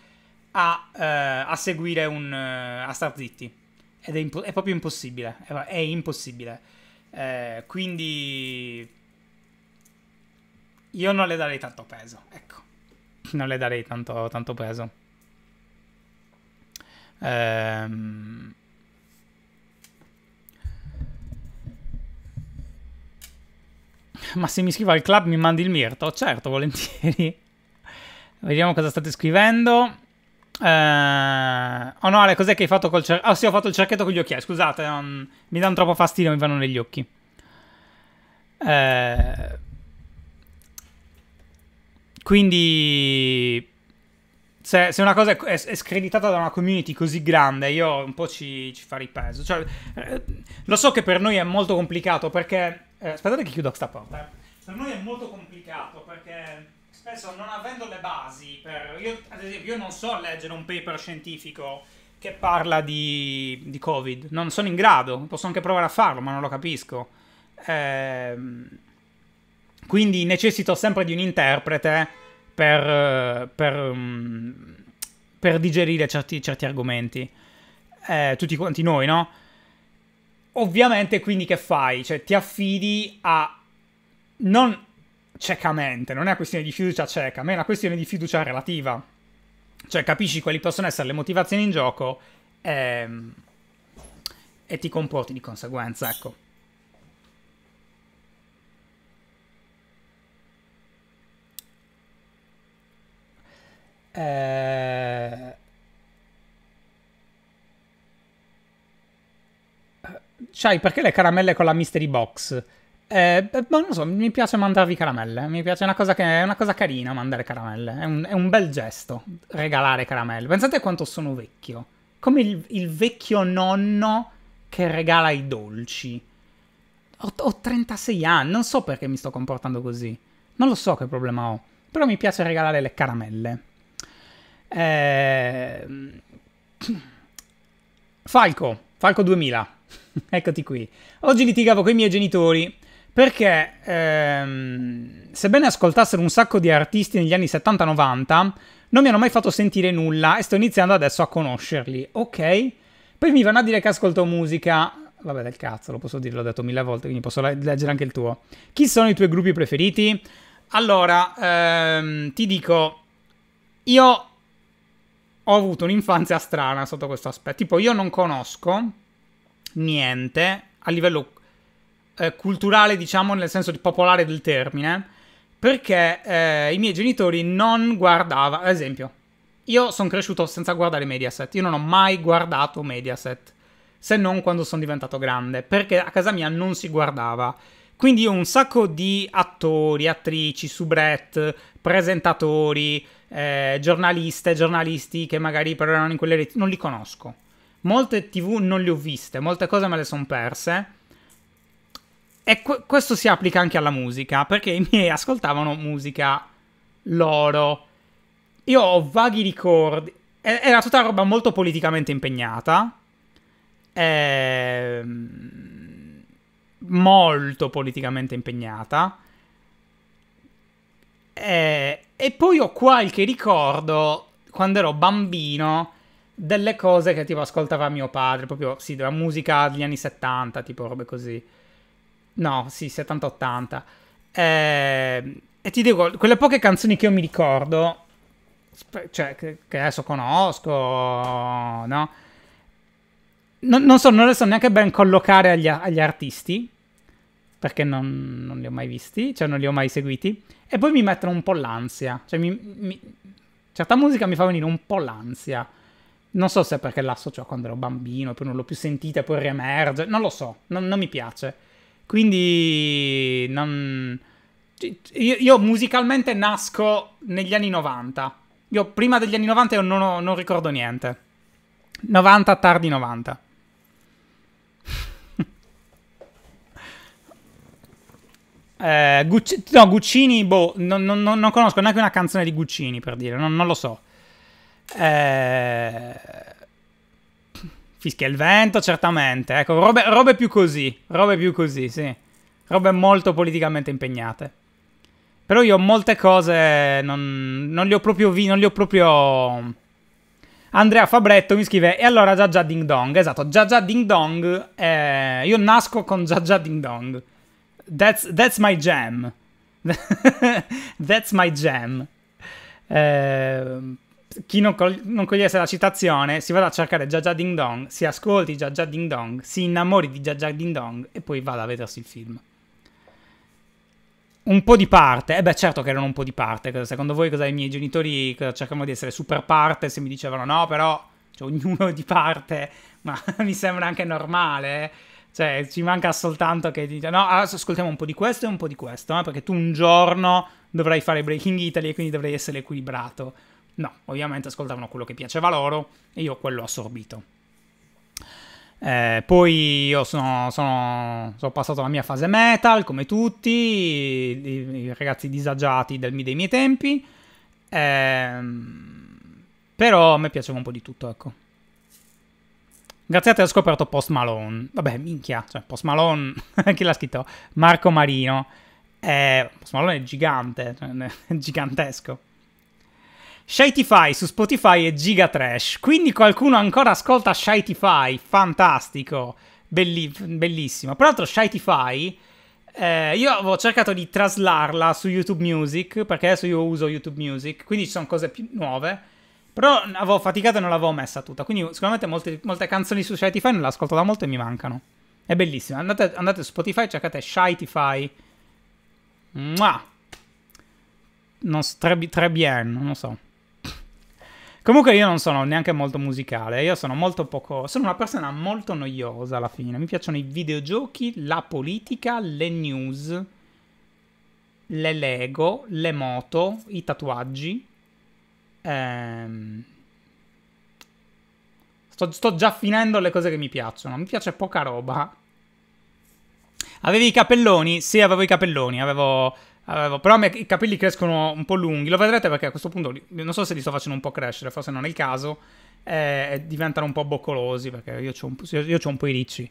a, eh, a seguire un... Eh, a star zitti. Ed è, impo- è proprio impossibile, è, è impossibile. Eh, quindi io non le darei tanto peso, ecco. Non le darei tanto, tanto peso. Ehm... ma se mi iscrivo al club mi mandi il mirto? Certo, volentieri. Vediamo cosa state scrivendo. Uh, oh no, Ale, cos'è che hai fatto col cerchietto? Ah oh, sì, ho fatto il cerchietto con gli occhiali, scusate, non... mi danno troppo fastidio, mi vanno negli occhi. Uh, quindi, se, se, una cosa è, è, è, screditata da una community così grande, io un po' ci, ci farei peso. Cioè, eh, lo so che per noi è molto complicato perché eh, aspettate che chiudo questa porta. Per noi è molto complicato perché spesso non avendo le basi, per, io, ad esempio io non so leggere un paper scientifico che parla di, di Covid, non sono in grado, posso anche provare a farlo ma non lo capisco. Eh, quindi necessito sempre di un interprete per, per, mm, per digerire certi, certi argomenti. Eh, tutti quanti noi, no? ovviamente quindi che fai? Cioè ti affidi a... non ciecamente, non è una questione di fiducia cieca, ma è una questione di fiducia relativa. Cioè capisci quali possono essere le motivazioni in gioco e, ehm, e ti comporti di conseguenza, ecco. Eh... Sai, perché le caramelle con la mystery box? Eh, ma boh, non so, mi piace mandarvi caramelle. Mi piace una cosa che è una cosa carina mandare caramelle. È un, è un bel gesto regalare caramelle. Pensate quanto sono vecchio. Come il, il vecchio nonno che regala i dolci. Ho, ho, 36 anni, non so perché mi sto comportando così. Non lo so che problema ho. Però mi piace regalare le caramelle. Eh... Falco, Falco 2000. Eccoti qui. Oggi litigavo con i miei genitori perché, ehm, sebbene ascoltassero un sacco di artisti negli anni 70-90, non mi hanno mai fatto sentire nulla e sto iniziando adesso a conoscerli, ok? Poi mi vanno a dire che ascolto musica. Vabbè, del cazzo, lo posso dire, l'ho detto mille volte, quindi posso leggere anche il tuo. Chi sono i tuoi gruppi preferiti? Allora, ehm, ti dico, io ho avuto un'infanzia strana sotto questo aspetto. Tipo, io non conosco niente a livello eh, culturale, diciamo nel senso popolare del termine, perché eh, i miei genitori non guardavano, ad esempio, io sono cresciuto senza guardare Mediaset, io non ho mai guardato Mediaset, se non quando sono diventato grande, perché a casa mia non si guardava. Quindi io ho un sacco di attori, attrici, soubrette, presentatori, eh, giornaliste, giornalisti che magari però erano in quelle reti, non li conosco. Molte TV non le ho viste, molte cose me le sono perse. E qu questo si applica anche alla musica, perché i miei ascoltavano musica loro. Io ho vaghi ricordi. era tutta roba molto politicamente impegnata. E... Ehm, molto politicamente impegnata. E... Eh, e poi ho qualche ricordo quando ero bambino delle cose che tipo ascoltava mio padre, proprio sì, della musica degli anni 70, tipo robe così. No, sì, 70-80. E, ehm, e ti dico, quelle poche canzoni che io mi ricordo, cioè che, adesso conosco, no? Non, non, so, non le so neanche ben collocare agli, agli artisti, perché non, non, li ho mai visti, cioè non li ho mai seguiti, e poi mi mettono un po' l'ansia, cioè mi, mi, certa musica mi fa venire un po' l'ansia. Non so se è perché l'associo a quando ero bambino, poi non l'ho più sentita, poi riemerge, non lo so, non, non mi piace. Quindi non... io, io, musicalmente nasco negli anni 90. Io prima degli anni 90 non, ho, non ricordo niente. 90, tardi 90. eh, Gucci... no, Guccini, boh, non, non, non, conosco neanche una canzone di Guccini per dire, non, non lo so. Eh... Fischia il vento, certamente. Ecco, robe, robe più così. Robe più così, sì. Robe molto politicamente impegnate. Però io molte cose non, non le ho proprio vi, non le ho proprio... Andrea Fabretto mi scrive, e allora già già ding dong, esatto, già già ding dong, eh, io nasco con già già ding dong, that's, that's my jam, that's my jam. Eh, chi non, col- non cogliesse la citazione si vada a cercare Gia Gia Ding Dong, si ascolti Gia Gia Ding Dong, si innamori di Gia Gia Ding Dong e poi vada a vedersi il film. Un po' di parte, e eh beh certo che erano un po' di parte, secondo voi cosa i miei genitori cercavano di essere super parte se mi dicevano no però cioè, ognuno di parte, ma mi sembra anche normale, eh. cioè ci manca soltanto che dica no adesso ascoltiamo un po' di questo e un po' di questo, eh? perché tu un giorno dovrai fare Breaking Italy e quindi dovrai essere equilibrato No, ovviamente ascoltavano quello che piaceva loro e io quello ho assorbito. Eh, poi io sono, sono, sono, passato la mia fase metal, come tutti i, i ragazzi disagiati del, dei miei tempi, eh, però a me piaceva un po' di tutto, ecco. Grazie a te ho scoperto Post Malone. Vabbè, minchia, cioè Post Malone, chi l'ha scritto? Marco Marino. Eh, Post Malone è gigante, cioè, è gigantesco. Shitify su Spotify è giga trash, quindi qualcuno ancora ascolta Shitify, fantastico, Belli bellissimo. Tra l'altro Shitify, eh, io avevo cercato di traslarla su YouTube Music, perché adesso io uso YouTube Music, quindi ci sono cose più nuove, però avevo faticato e non l'avevo messa tutta, quindi sicuramente molte, molte canzoni su Shitify non le ascolto da molto e mi mancano. È bellissima, andate, andate su Spotify, e cercate Shitify. Mua! Non, tre, tre bien, non so. Comunque io non sono neanche molto musicale, io sono molto poco... Sono una persona molto noiosa alla fine. Mi piacciono i videogiochi, la politica, le news, le Lego, le moto, i tatuaggi. Ehm... Sto, sto già finendo le cose che mi piacciono. Mi piace poca roba. Avevi i capelloni? Sì, avevo i capelloni. Avevo avevo. Però a me i capelli crescono un po' lunghi. Lo vedrete perché a questo punto non so se li sto facendo un po' crescere, forse non è il caso. Eh, diventano un po' boccolosi perché io ho un, un, po' i ricci.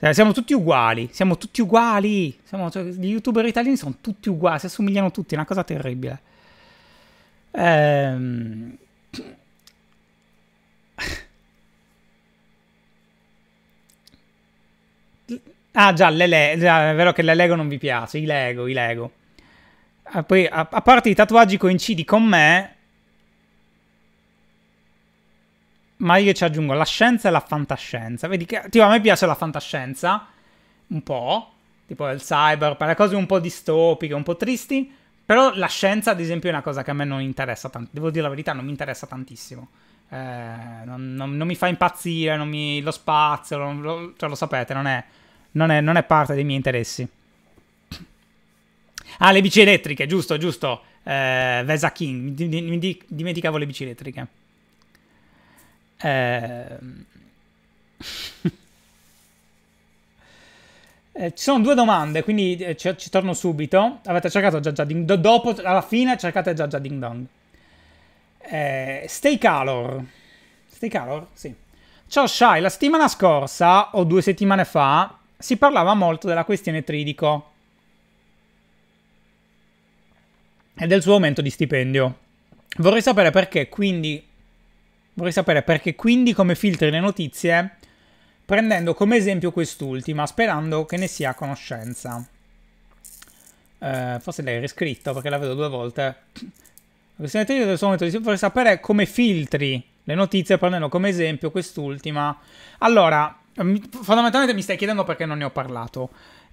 Eh, siamo tutti uguali, siamo tutti uguali. Siamo, cioè, gli youtuber italiani sono tutti uguali, si assomigliano tutti, è una cosa terribile. Ehm. Ah già, le le... già, è vero che le Lego non vi piace, i Lego, i Lego. Ah, poi, a, a parte i tatuaggi coincidi con me, ma io ci aggiungo la scienza e la fantascienza. Vedi che tipo, a me piace la fantascienza un po', tipo il cyber, per le cose un po' distopiche, un po' tristi, però la scienza, ad esempio, è una cosa che a me non interessa tanto. Devo dire la verità, non mi interessa tantissimo. Eh, non, non, non, mi fa impazzire, non mi... lo spazio, lo, lo, cioè, lo sapete, non è non è, non è parte dei miei interessi. Ah, le bici elettriche, giusto, giusto. Eh, Vesa King, mi, mi, mi dimenticavo le bici elettriche. Eh... eh, ci sono due domande, quindi eh, ci, ci torno subito. Avete cercato già già ding do, dopo, alla fine cercate già già ding dong. Eh, stay calor. Stay calor? Sì. Ciao Shai, la settimana scorsa o due settimane fa si parlava molto della questione Tridico e del suo aumento di stipendio. Vorrei sapere perché, quindi, vorrei sapere perché, quindi come filtri le notizie prendendo come esempio quest'ultima, sperando che ne sia a conoscenza. Eh, forse l'hai riscritto perché la vedo due volte. La questione tecnica del suo aumento di stipendio, vorrei sapere come filtri le notizie prendendo come esempio quest'ultima. Allora, fondamentalmente mi stai chiedendo perché non ne ho parlato.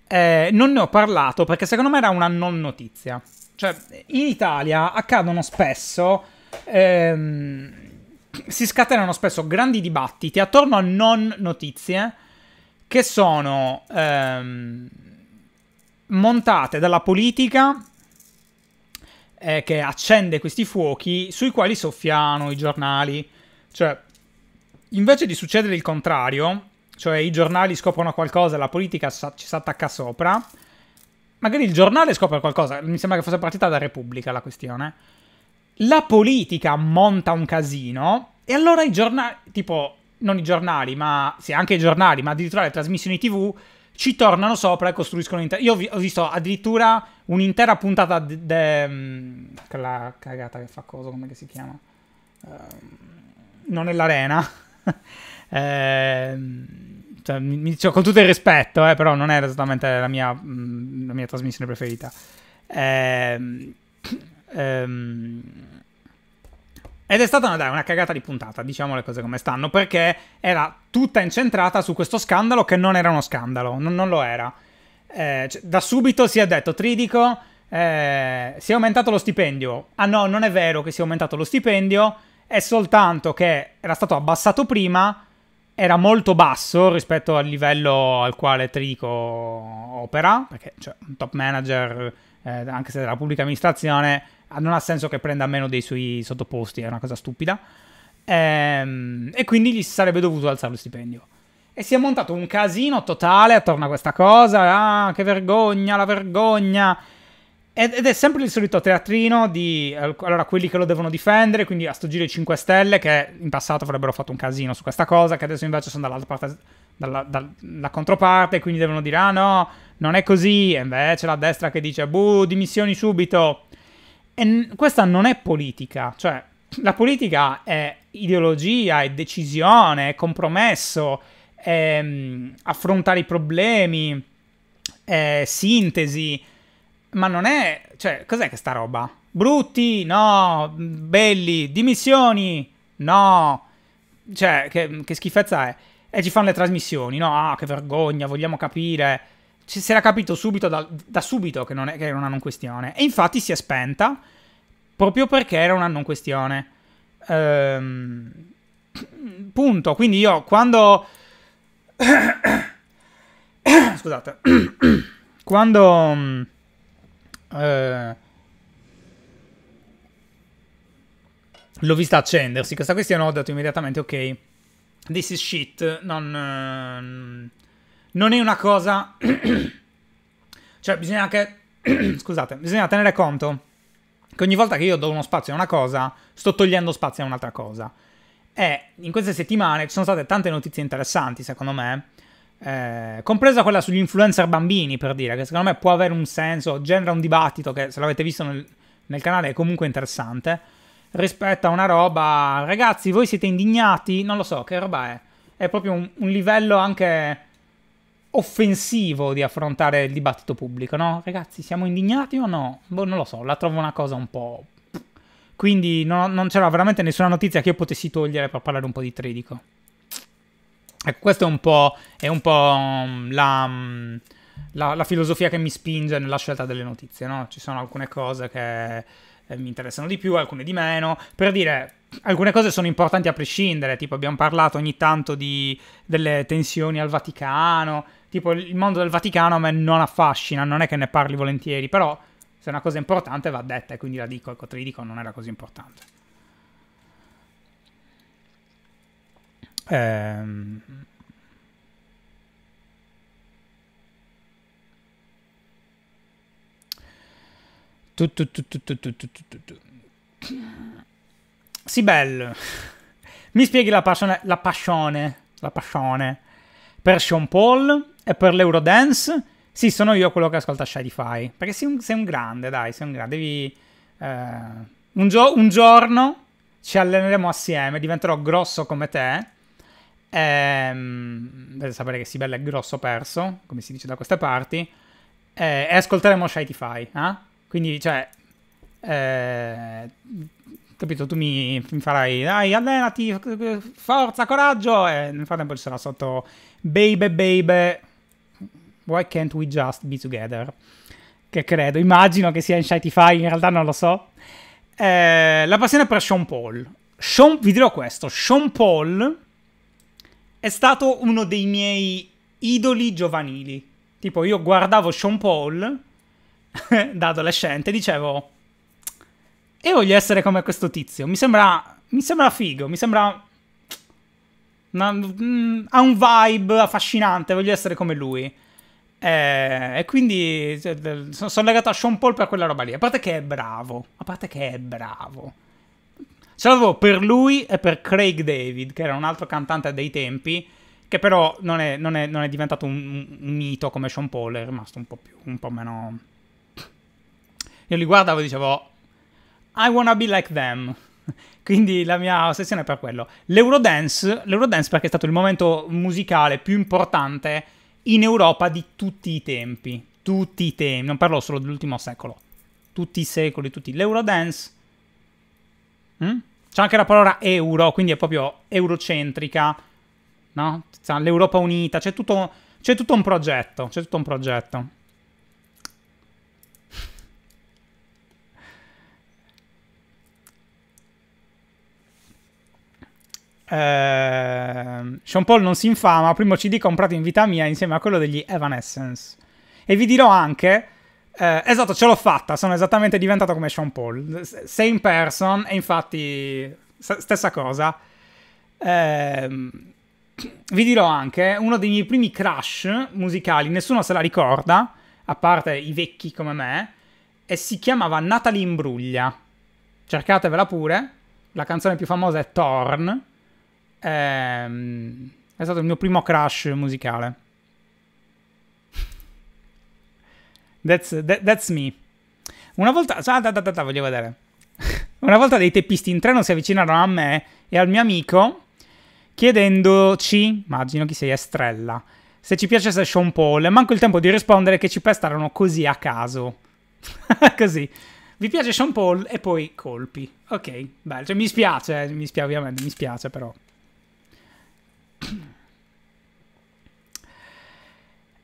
Eh, non ne ho parlato perché secondo me era una non notizia. Cioè, in Italia accadono spesso. Ehm, si scatenano spesso grandi dibattiti attorno a non notizie che sono ehm, montate dalla politica eh, che accende questi fuochi sui quali soffiano i giornali. Cioè, invece di succedere il contrario, cioè i giornali scoprono qualcosa, e la politica sa ci si attacca sopra. Magari il giornale scopre qualcosa, mi sembra che fosse partita da Repubblica la questione. La politica monta un casino e allora i giornali, tipo, non i giornali, ma sì, anche i giornali, ma addirittura le trasmissioni TV ci tornano sopra e costruiscono. Inter- Io vi ho visto addirittura un'intera puntata. De-, de mm, mh, quella cagata che fa cosa, come si chiama? Uh, non è l'arena. eh, cioè, mi, cioè, con tutto il rispetto, eh, però non era esattamente la mia, mm, la mia trasmissione preferita. Eh, ehm, ed è stata una, dai, una, cagata di puntata, diciamo le cose come stanno, perché era tutta incentrata su questo scandalo che non era uno scandalo, non, non lo era. Eh, cioè, da subito si è detto, Tridico, eh, si è aumentato lo stipendio. Ah no, non è vero che si è aumentato lo stipendio, è soltanto che era stato abbassato prima, era molto basso rispetto al livello al quale Trico opera, perché cioè, un top manager, eh, anche se della pubblica amministrazione, ah, non ha senso che prenda meno dei suoi sottoposti, è una cosa stupida. Ehm, e quindi gli si sarebbe dovuto alzare lo stipendio. E si è montato un casino totale attorno a questa cosa. Ah, che vergogna, la vergogna. Ed è sempre il solito teatrino di allora, quelli che lo devono difendere, quindi a sto giro i 5 Stelle che in passato avrebbero fatto un casino su questa cosa, che adesso invece sono dall'altra parte, dalla, dalla controparte, quindi devono dire ah no, non è così, e invece la destra che dice buh, dimissioni subito. E questa non è politica, cioè la politica è ideologia, è decisione, è compromesso, è mm, affrontare i problemi, è sintesi ma non è... Cioè, cos'è che sta roba? Brutti? No. Belli? Dimissioni? No. Cioè, che, che schifezza è? E ci fanno le trasmissioni, no? Ah, che vergogna, vogliamo capire. Ci, si era capito subito da, da subito che non, è, che era una non questione. E infatti si è spenta proprio perché era una non questione. Ehm, punto. Quindi io quando... Scusate. quando mm, eh, l'ho vista accendersi. Questa questione ho dato immediatamente, ok, this is shit, non, eh, non è una cosa... cioè, bisogna anche... scusate, bisogna tenere conto che ogni volta che io do uno spazio a una cosa, sto togliendo spazio a un'altra cosa. E in queste settimane ci sono state tante notizie interessanti, secondo me, eh, compresa quella sugli influencer bambini, per dire, che secondo me può avere un senso, genera un dibattito che se l'avete visto nel, nel canale è comunque interessante, rispetto a una roba, ragazzi, voi siete indignati? Non lo so, che roba è? È proprio un, un livello anche offensivo di affrontare il dibattito pubblico, no? Ragazzi, siamo indignati o no? Boh, non lo so, la trovo una cosa un po'... Quindi no, non c'era veramente nessuna notizia che io potessi togliere per parlare un po' di Tridico. Ecco, questa è un po', è un po mm, la, mm, la, la, filosofia che mi spinge nella scelta delle notizie, no? Ci sono alcune cose che eh, mi interessano di più, alcune di meno, per dire... Alcune cose sono importanti a prescindere, tipo abbiamo parlato ogni tanto di, delle tensioni al Vaticano, tipo il mondo del Vaticano a me non affascina, non è che ne parli volentieri, però se una cosa è importante va detta e quindi la dico, ecco, te li dico, non era così importante. Ehm... Tu, tu, tu, tu, tu, tu, tu, tu, Sibel, mi spieghi la passione, la passione, la passione per Sean Paul e per l'Eurodance? Sì, sono io quello che ascolta Shadify, perché sei un, sei un grande, dai, sei un grande, devi... Eh, un, gio- un giorno ci alleneremo assieme, diventerò grosso come te Ehm, dovete sapere che Sibella è grosso perso, come si dice da queste parti. Eh, e ascolteremo Shitify. Eh? Quindi, cioè, eh, capito? Tu mi, mi, farai, dai, allenati, forza, coraggio. E nel frattempo ci sarà sotto, baby, baby, why can't we just be together? Che credo, immagino che sia in Shitify, in realtà non lo so. Eh, la passione per Sean Paul. Sean, vi dirò questo, Sean Paul è stato uno dei miei idoli giovanili. Tipo, io guardavo Sean Paul da adolescente e dicevo, e voglio essere come questo tizio. Mi sembra, mi sembra figo, mi sembra... Una, mm, ha un vibe affascinante, voglio essere come lui. Eh, e quindi eh, sono legato a Sean Paul per quella roba lì. A parte che è bravo, a parte che è bravo. Ce l'avevo per lui e per Craig David, che era un altro cantante dei tempi, che però non è, non è, non è diventato un, un, mito come Sean Paul, è rimasto un po' più, un po' meno... Io li guardavo e dicevo, I wanna be like them. Quindi la mia ossessione è per quello. L'Eurodance, l'Eurodance perché è stato il momento musicale più importante in Europa di tutti i tempi. Tutti i tempi, non parlo solo dell'ultimo secolo. Tutti i secoli, tutti. L'Eurodance Mm? C'è anche la parola euro, quindi è proprio eurocentrica, no? L'Europa unita, c'è tutto, c'è tutto un progetto, c'è tutto un progetto. Eh, Sean Paul non si infama, primo CD comprato in vita mia insieme a quello degli Evanescence. E vi dirò anche eh, esatto, ce l'ho fatta, sono esattamente diventato come Sean Paul. Same person, e infatti stessa cosa. Eh, vi dirò anche, uno dei miei primi crash musicali, nessuno se la ricorda, a parte i vecchi come me, e si chiamava Natalie Imbruglia. Cercatevela pure, la canzone più famosa è Torn. Eh, è stato il mio primo crash musicale. That's, that, that's me. Una volta... Ah, da, da, da, voglio vedere. Una volta dei teppisti in treno si avvicinarono a me e al mio amico chiedendoci, immagino chi sei Estrella, se ci piacesse Sean Paul. e Manco il tempo di rispondere che ci pestarono così a caso. così. Vi piace Sean Paul e poi colpi. Ok, bello. Cioè, mi spiace, eh, mi spiace ovviamente, mi spiace però.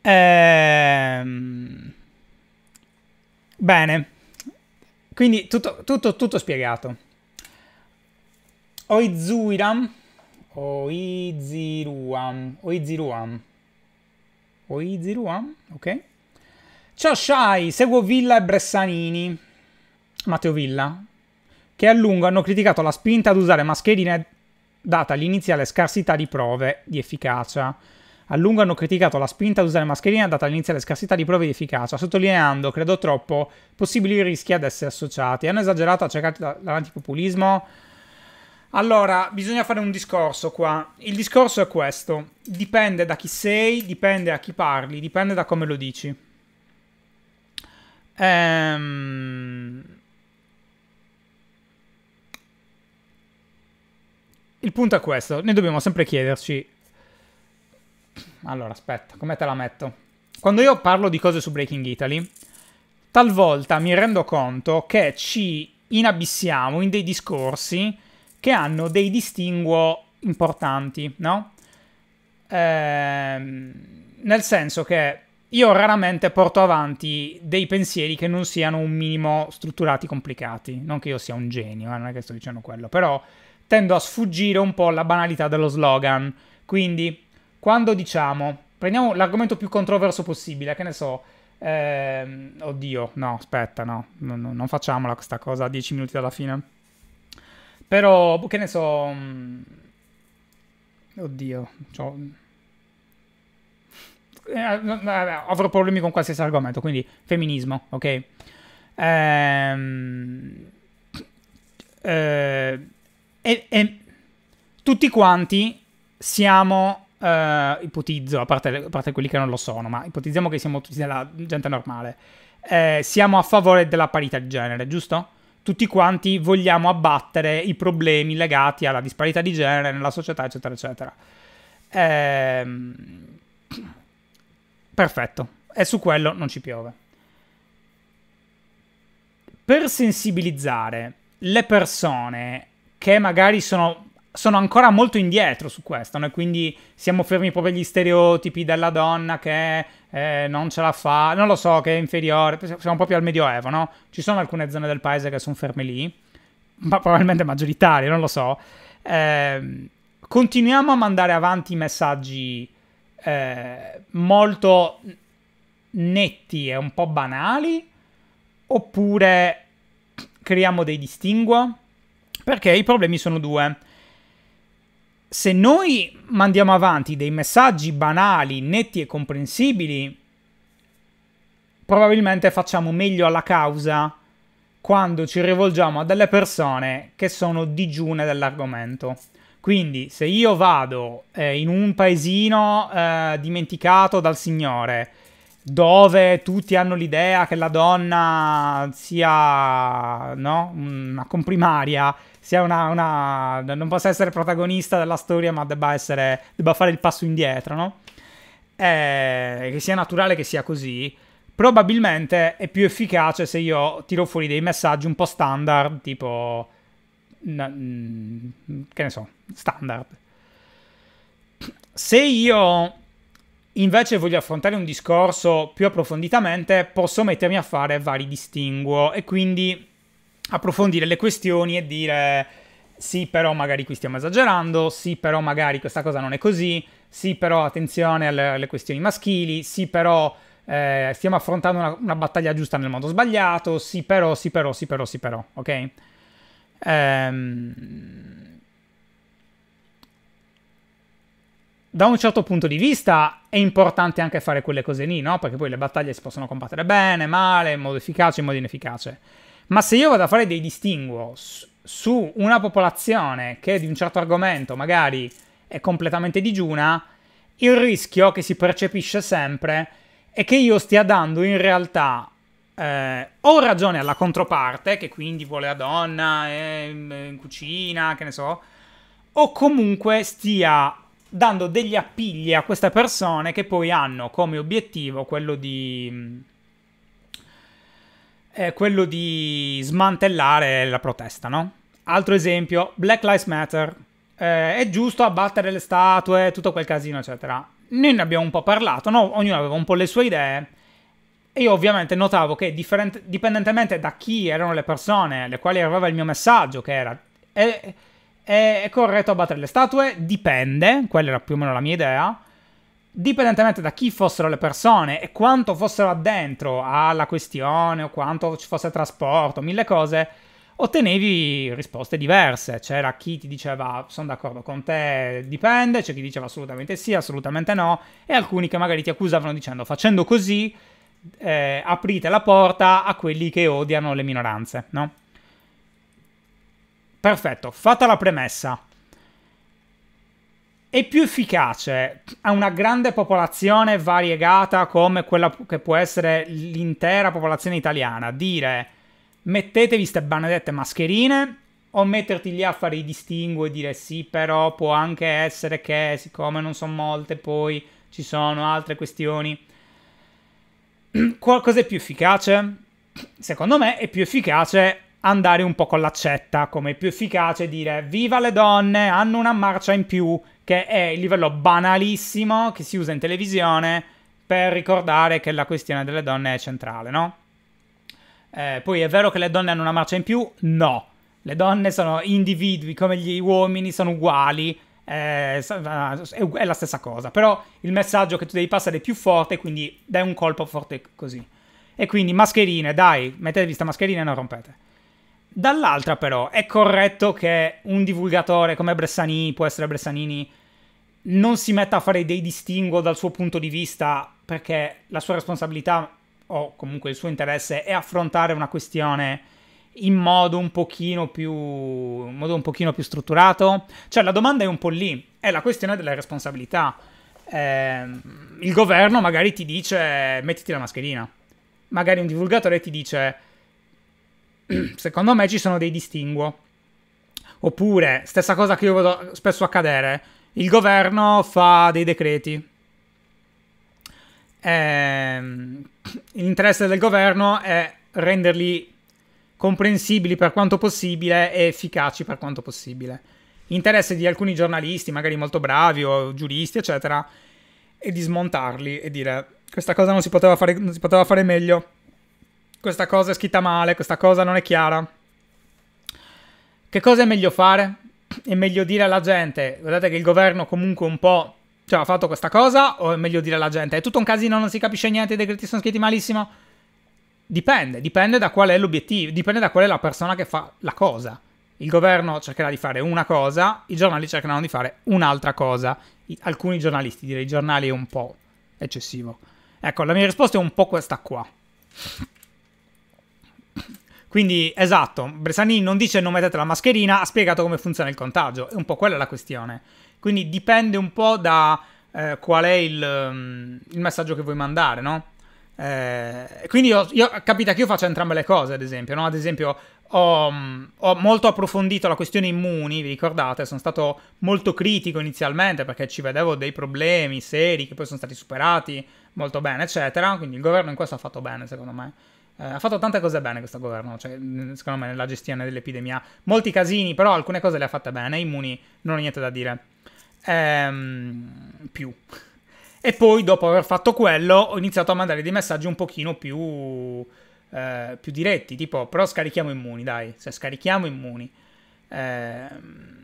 Ehm... Bene, quindi tutto, tutto, tutto spiegato. Oizuiram, Oiziruam, Oiziruam, Oiziruam, ok? Ciao Shai, seguo Villa e Bressanini, Matteo Villa, che a lungo hanno criticato la spinta ad usare mascherine data l'iniziale scarsità di prove di efficacia. A lungo hanno criticato la spinta ad usare mascherina data all'inizio alle scarsità di prove di efficacia, sottolineando, credo troppo, possibili rischi ad essere associati. Hanno esagerato a cercare l'antipopulismo. Allora, bisogna fare un discorso qua. Il discorso è questo. Dipende da chi sei, dipende da chi parli, dipende da come lo dici. Ehm... Il punto è questo. Noi dobbiamo sempre chiederci allora, aspetta, come te la metto? Quando io parlo di cose su Breaking Italy, talvolta mi rendo conto che ci inabissiamo in dei discorsi che hanno dei distinguo importanti, no? Ehm, nel senso che io raramente porto avanti dei pensieri che non siano un minimo strutturati, complicati. Non che io sia un genio, eh, non è che sto dicendo quello, però tendo a sfuggire un po' alla banalità dello slogan. Quindi quando diciamo, prendiamo l'argomento più controverso possibile, che ne so, ehm, oddio, no, aspetta, no, no, non facciamola questa cosa a 10 minuti dalla fine. Però, che ne so, mm, oddio, cioè, avrò problemi con qualsiasi argomento, quindi femminismo, ok? Ehm, eh, e, e, tutti quanti siamo uh, ipotizzo, a parte, a parte, quelli che non lo sono, ma ipotizziamo che siamo tutti della gente normale, eh, siamo a favore della parità di genere, giusto? Tutti quanti vogliamo abbattere i problemi legati alla disparità di genere nella società, eccetera, eccetera. Ehm... Perfetto, e su quello non ci piove. Per sensibilizzare le persone che magari sono sono ancora molto indietro su questo, noi quindi siamo fermi proprio agli stereotipi della donna che eh, non ce la fa, non lo so, che è inferiore, siamo proprio al medioevo, no? Ci sono alcune zone del paese che sono ferme lì, ma probabilmente maggioritarie, non lo so. Eh, continuiamo a mandare avanti messaggi eh, molto netti e un po' banali, oppure creiamo dei distinguo? Perché i problemi sono due se noi mandiamo avanti dei messaggi banali, netti e comprensibili, probabilmente facciamo meglio alla causa quando ci rivolgiamo a delle persone che sono digiune dell'argomento. Quindi se io vado eh, in un paesino eh, dimenticato dal Signore, dove tutti hanno l'idea che la donna sia no? una comprimaria, sia una, una, non possa essere protagonista della storia, ma debba, essere, debba fare il passo indietro, no? E eh, che sia naturale che sia così. Probabilmente è più efficace se io tiro fuori dei messaggi un po' standard, tipo... che ne so, standard. Se io invece voglio affrontare un discorso più approfonditamente, posso mettermi a fare vari distinguo e quindi approfondire le questioni e dire sì, però magari qui stiamo esagerando, sì, però magari questa cosa non è così, sì, però attenzione alle, alle questioni maschili, sì, però eh, stiamo affrontando una, una, battaglia giusta nel modo sbagliato, sì, però, sì, però, sì, però, sì, però, ok? Ehm... da un certo punto di vista è importante anche fare quelle cose lì, no? Perché poi le battaglie si possono combattere bene, male, in modo efficace, in modo inefficace. Ma se io vado a fare dei distinguo su una popolazione che di un certo argomento magari è completamente digiuna, il rischio che si percepisce sempre è che io stia dando in realtà eh, o ragione alla controparte, che quindi vuole la donna eh, in cucina, che ne so, o comunque stia dando degli appigli a queste persone che poi hanno come obiettivo quello di è quello di smantellare la protesta, no? Altro esempio, Black Lives Matter. Eh, è giusto abbattere le statue, tutto quel casino, eccetera. Noi ne abbiamo un po' parlato, no? Ognuno aveva un po' le sue idee. E io ovviamente notavo che dipendentemente da chi erano le persone alle quali arrivava il mio messaggio, che era è, è corretto abbattere le statue, dipende, quella era più o meno la mia idea, dipendentemente da chi fossero le persone e quanto fossero addentro alla questione o quanto ci fosse trasporto, mille cose, ottenevi risposte diverse. C'era chi ti diceva sono d'accordo con te, dipende, c'è chi diceva assolutamente sì, assolutamente no, e alcuni che magari ti accusavano dicendo facendo così eh, aprite la porta a quelli che odiano le minoranze, no? Perfetto, fatta la premessa è più efficace a una grande popolazione variegata come quella che può essere l'intera popolazione italiana dire mettetevi ste benedette mascherine o metterti lì a fare i distinguo e dire sì, però può anche essere che siccome non sono molte poi ci sono altre questioni. Qualcosa è più efficace? Secondo me è più efficace andare un po' con l'accetta, come è più efficace dire viva le donne, hanno una marcia in più, che è il livello banalissimo che si usa in televisione per ricordare che la questione delle donne è centrale, no? Eh, poi è vero che le donne hanno una marcia in più? No. Le donne sono individui come gli uomini, sono uguali, eh, ah, è la stessa cosa. Però il messaggio che tu devi passare è più forte, quindi dai un colpo forte così. E quindi mascherine, dai, mettetevi queste mascherina e non rompete. Dall'altra però è corretto che un divulgatore come Bressani, può essere Bressanini, non si metta a fare dei distinguo dal suo punto di vista perché la sua responsabilità o comunque il suo interesse è affrontare una questione in modo un pochino più, modo un pochino più strutturato. Cioè la domanda è un po' lì, è la questione delle responsabilità. Eh, il governo magari ti dice mettiti la mascherina, magari un divulgatore ti dice secondo me ci sono dei distinguo. Oppure, stessa cosa che io vedo spesso accadere, il governo fa dei decreti. Ehm, l'interesse del governo è renderli comprensibili per quanto possibile e efficaci per quanto possibile. Interesse di alcuni giornalisti, magari molto bravi o giuristi, eccetera, è di smontarli e dire questa cosa non si poteva fare, si poteva fare meglio questa cosa è scritta male, questa cosa non è chiara. Che cosa è meglio fare? È meglio dire alla gente, guardate che il governo comunque un po' cioè, ha fatto questa cosa, o è meglio dire alla gente, è tutto un casino, non si capisce niente, i decreti sono scritti malissimo? Dipende, dipende da qual è l'obiettivo, dipende da qual è la persona che fa la cosa. Il governo cercherà di fare una cosa, i giornali cercheranno di fare un'altra cosa. I, alcuni giornalisti, direi, i giornali è un po' eccessivo. Ecco, la mia risposta è un po' questa qua. Quindi, esatto, Bresani non dice non mettete la mascherina, ha spiegato come funziona il contagio, è un po' quella la questione. Quindi dipende un po' da eh, qual è il, mm, il, messaggio che vuoi mandare, no? Eh, quindi io, io, capita che io faccio entrambe le cose, ad esempio, no? Ad esempio ho, mm, ho, molto approfondito la questione immuni, vi ricordate? Sono stato molto critico inizialmente perché ci vedevo dei problemi seri che poi sono stati superati molto bene, eccetera. Quindi il governo in questo ha fatto bene, secondo me eh, ha fatto tante cose bene questo governo, cioè, secondo me, nella gestione dell'epidemia. Molti casini, però alcune cose le ha fatte bene. Immuni, non ho niente da dire. Ehm, più. E poi, dopo aver fatto quello, ho iniziato a mandare dei messaggi un pochino più... Eh, più diretti, tipo, però scarichiamo immuni, dai, se cioè, scarichiamo immuni. Ehm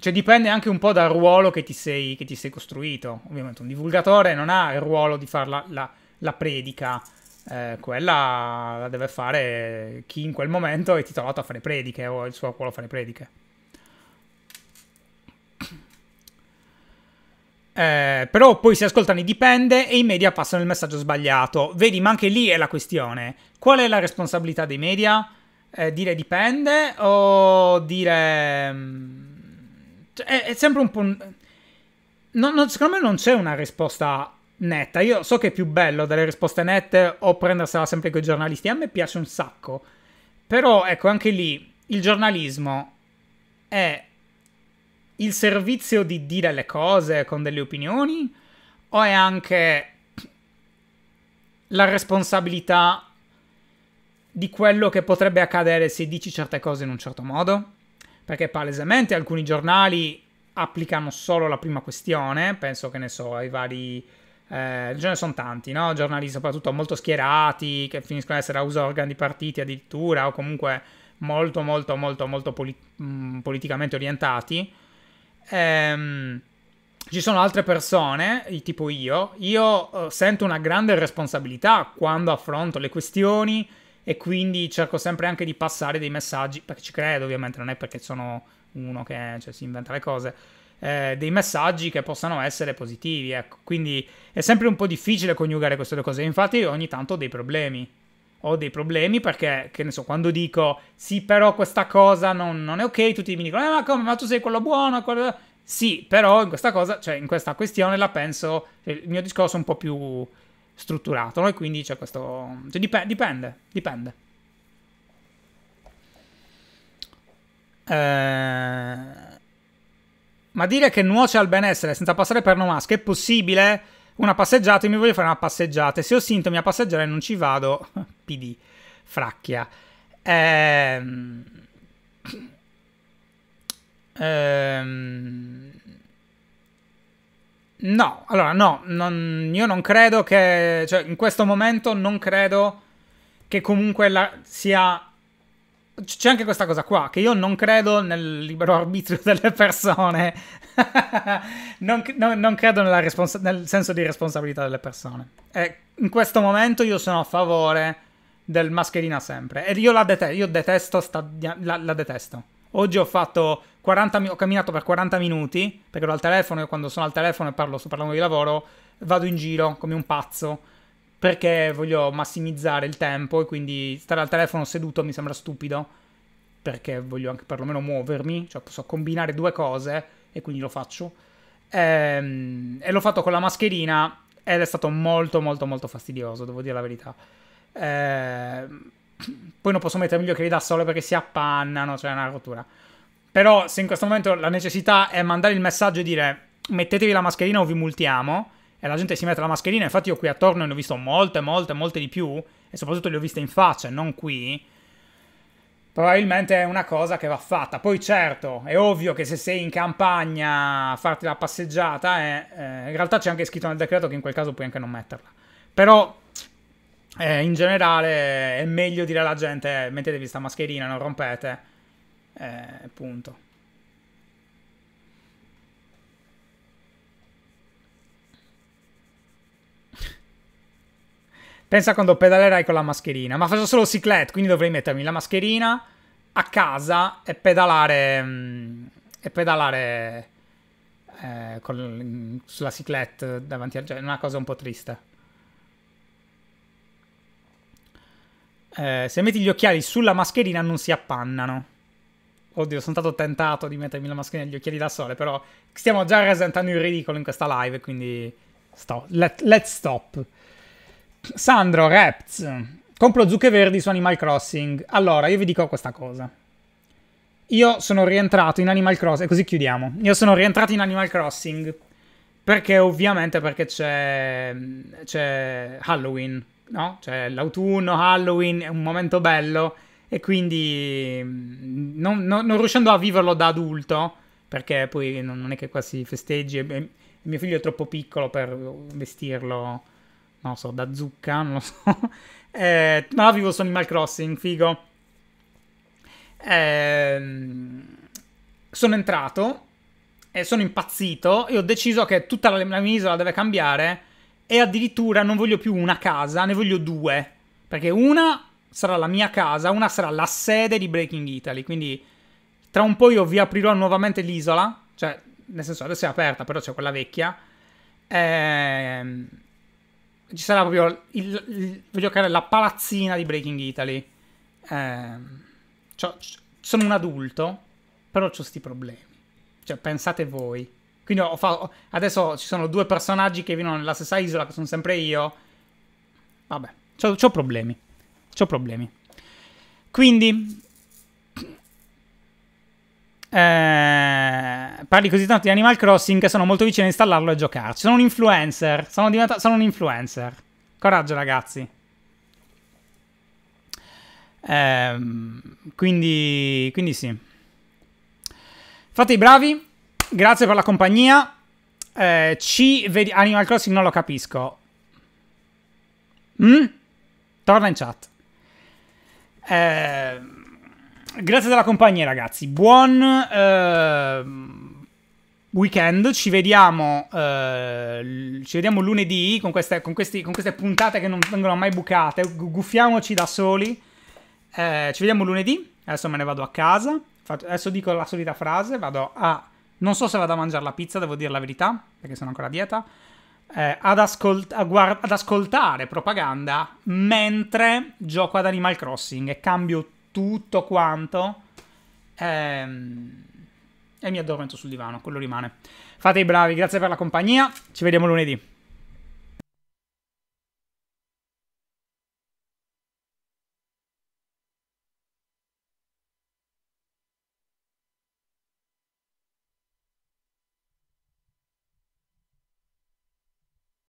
cioè dipende anche un po' dal ruolo che ti, sei, che ti sei, costruito. Ovviamente un divulgatore non ha il ruolo di fare la, la, la predica eh, quella la deve fare chi in quel momento è titolato a fare prediche o il suo ruolo a fare prediche. Eh, però poi si ascoltano i dipende e i media passano il messaggio sbagliato. Vedi, ma anche lì è la questione. Qual è la responsabilità dei media? Eh, dire dipende o dire... Mm, cioè, è, è, sempre un po'... Non, non, secondo me non c'è una risposta netta. Io so che è più bello delle risposte nette o prendersela sempre con i giornalisti. A me piace un sacco. Però ecco, anche lì il giornalismo è il servizio di dire le cose con delle opinioni o è anche la responsabilità di quello che potrebbe accadere se dici certe cose in un certo modo? Perché palesemente alcuni giornali applicano solo la prima questione, penso che ne so, ai vari eh, ce ne sono tanti, no? giornali soprattutto molto schierati, che finiscono ad essere uso organi di partiti addirittura, o comunque molto, molto, molto, molto polit- politicamente orientati. Ehm, ci sono altre persone, tipo io, io eh, sento una grande responsabilità quando affronto le questioni e quindi cerco sempre anche di passare dei messaggi, perché ci credo ovviamente, non è perché sono uno che cioè, si inventa le cose, eh, dei messaggi che possano essere positivi. Ecco. Quindi è sempre un po' difficile coniugare queste due cose. Infatti, ogni tanto ho dei problemi. Ho dei problemi perché, che ne so, quando dico sì, però questa cosa non, non è ok, tutti mi dicono, eh, ma come, ma tu sei quello buono, quello... Sì, però in questa cosa, cioè in questa questione la penso, cioè, il mio discorso è un po' più strutturato, no? E quindi c'è questo... Cioè, dip- dipende, dipende. Eh... Ma dire che nuoce al benessere senza passare per no mask è possibile? Una passeggiata, e mi voglio fare una passeggiata. Se ho sintomi a passeggiare non ci vado. PD, fracchia. Ehm, ehm... No, allora no, non, io non credo che, cioè in questo momento non credo che comunque la, sia c'è anche questa cosa qua, che io non credo nel libero arbitrio delle persone, non, non, non, credo responsa- nel senso di responsabilità delle persone. E in questo momento io sono a favore del mascherina sempre, e io la dete- io detesto, sta- la, la detesto. Oggi ho fatto 40 mi- ho camminato per 40 minuti, perché ero al telefono, e quando sono al telefono e parlo, sto parlando di lavoro, vado in giro come un pazzo perché voglio massimizzare il tempo e quindi stare al telefono seduto mi sembra stupido perché voglio anche perlomeno muovermi, cioè posso combinare due cose e quindi lo faccio. Ehm, e l'ho fatto con la mascherina ed è stato molto molto molto fastidioso, devo dire la verità. Ehm, poi non posso mettere gli occhiali da sole perché si appannano, cioè è una rottura. Però se in questo momento la necessità è mandare il messaggio e dire mettetevi la mascherina o vi multiamo, e la gente si mette la mascherina. Infatti, io qui attorno ne ho visto molte, molte, molte di più. E soprattutto le ho viste in faccia, non qui. Probabilmente è una cosa che va fatta. Poi, certo, è ovvio che se sei in campagna a farti la passeggiata, eh, eh, in realtà c'è anche scritto nel decreto che in quel caso puoi anche non metterla. Però. Eh, in generale è meglio dire alla gente mettetevi questa mascherina, non rompete. Eh, punto. Pensa quando pedalerai con la mascherina. Ma faccio solo ciclette, quindi dovrei mettermi la mascherina a casa e pedalare... Mm, e pedalare... Eh, con, sulla ciclette davanti al genere. Una cosa un po' triste. Eh, se metti gli occhiali sulla mascherina non si appannano. Oddio, sono stato tentato di mettermi la mascherina e gli occhiali da sole, però stiamo già rasentando il ridicolo in questa live, quindi... Stop. Let, let's stop. Sandro Reps, compro zucche verdi su Animal Crossing. Allora, io vi dico questa cosa. Io sono rientrato in Animal Crossing, e così chiudiamo. Io sono rientrato in Animal Crossing perché ovviamente perché c'è, c'è Halloween, no? C'è l'autunno, Halloween, è un momento bello e quindi mm, non, non, non, riuscendo a viverlo da adulto, perché poi non, è che qua si festeggi, e, e mio figlio è troppo piccolo per vestirlo non lo so, da zucca, non lo so. eh, ma vivo su Animal Crossing, figo. Eh, sono entrato e sono impazzito e ho deciso che tutta la, la mia isola deve cambiare e addirittura non voglio più una casa, ne voglio due. Perché una sarà la mia casa, una sarà la sede di Breaking Italy. Quindi tra un po' io vi aprirò nuovamente l'isola. Cioè, nel senso, adesso è aperta, però c'è quella vecchia. Ehm ci sarà proprio il, il, voglio creare la palazzina di Breaking Italy. Eh, cioè, sono un adulto, però ho questi problemi. Cioè, pensate voi. Quindi ho fatto, adesso ci sono due personaggi che vivono nella stessa isola, che sono sempre io. Vabbè, ho problemi. Ho problemi. Quindi, eh, parli così tanto di Animal Crossing che sono molto vicino a installarlo e giocarci. Sono un influencer. Sono, diventato. sono un influencer. Coraggio, ragazzi. Eh, quindi, quindi sì. Fate i bravi. Grazie per la compagnia. Eh, ci vedi- Animal Crossing non lo capisco. Mm? Torna in chat. Ehm. Grazie della compagnia, ragazzi. Buon eh, weekend. Ci vediamo, eh, ci vediamo lunedì con queste, con, questi, con queste, puntate che non vengono mai bucate. Guffiamoci da soli. Eh, ci vediamo lunedì. Adesso me ne vado a casa. Adesso dico la solita frase. Vado a. Non so se vado a mangiare la pizza, devo dire la verità, perché sono ancora a dieta. Eh, ad, ascolt ad ascoltare propaganda mentre gioco ad Animal Crossing e cambio tutto tutto quanto. Ehm, e mi addormento sul divano, quello rimane. Fate i bravi, grazie per la compagnia. Ci vediamo lunedì.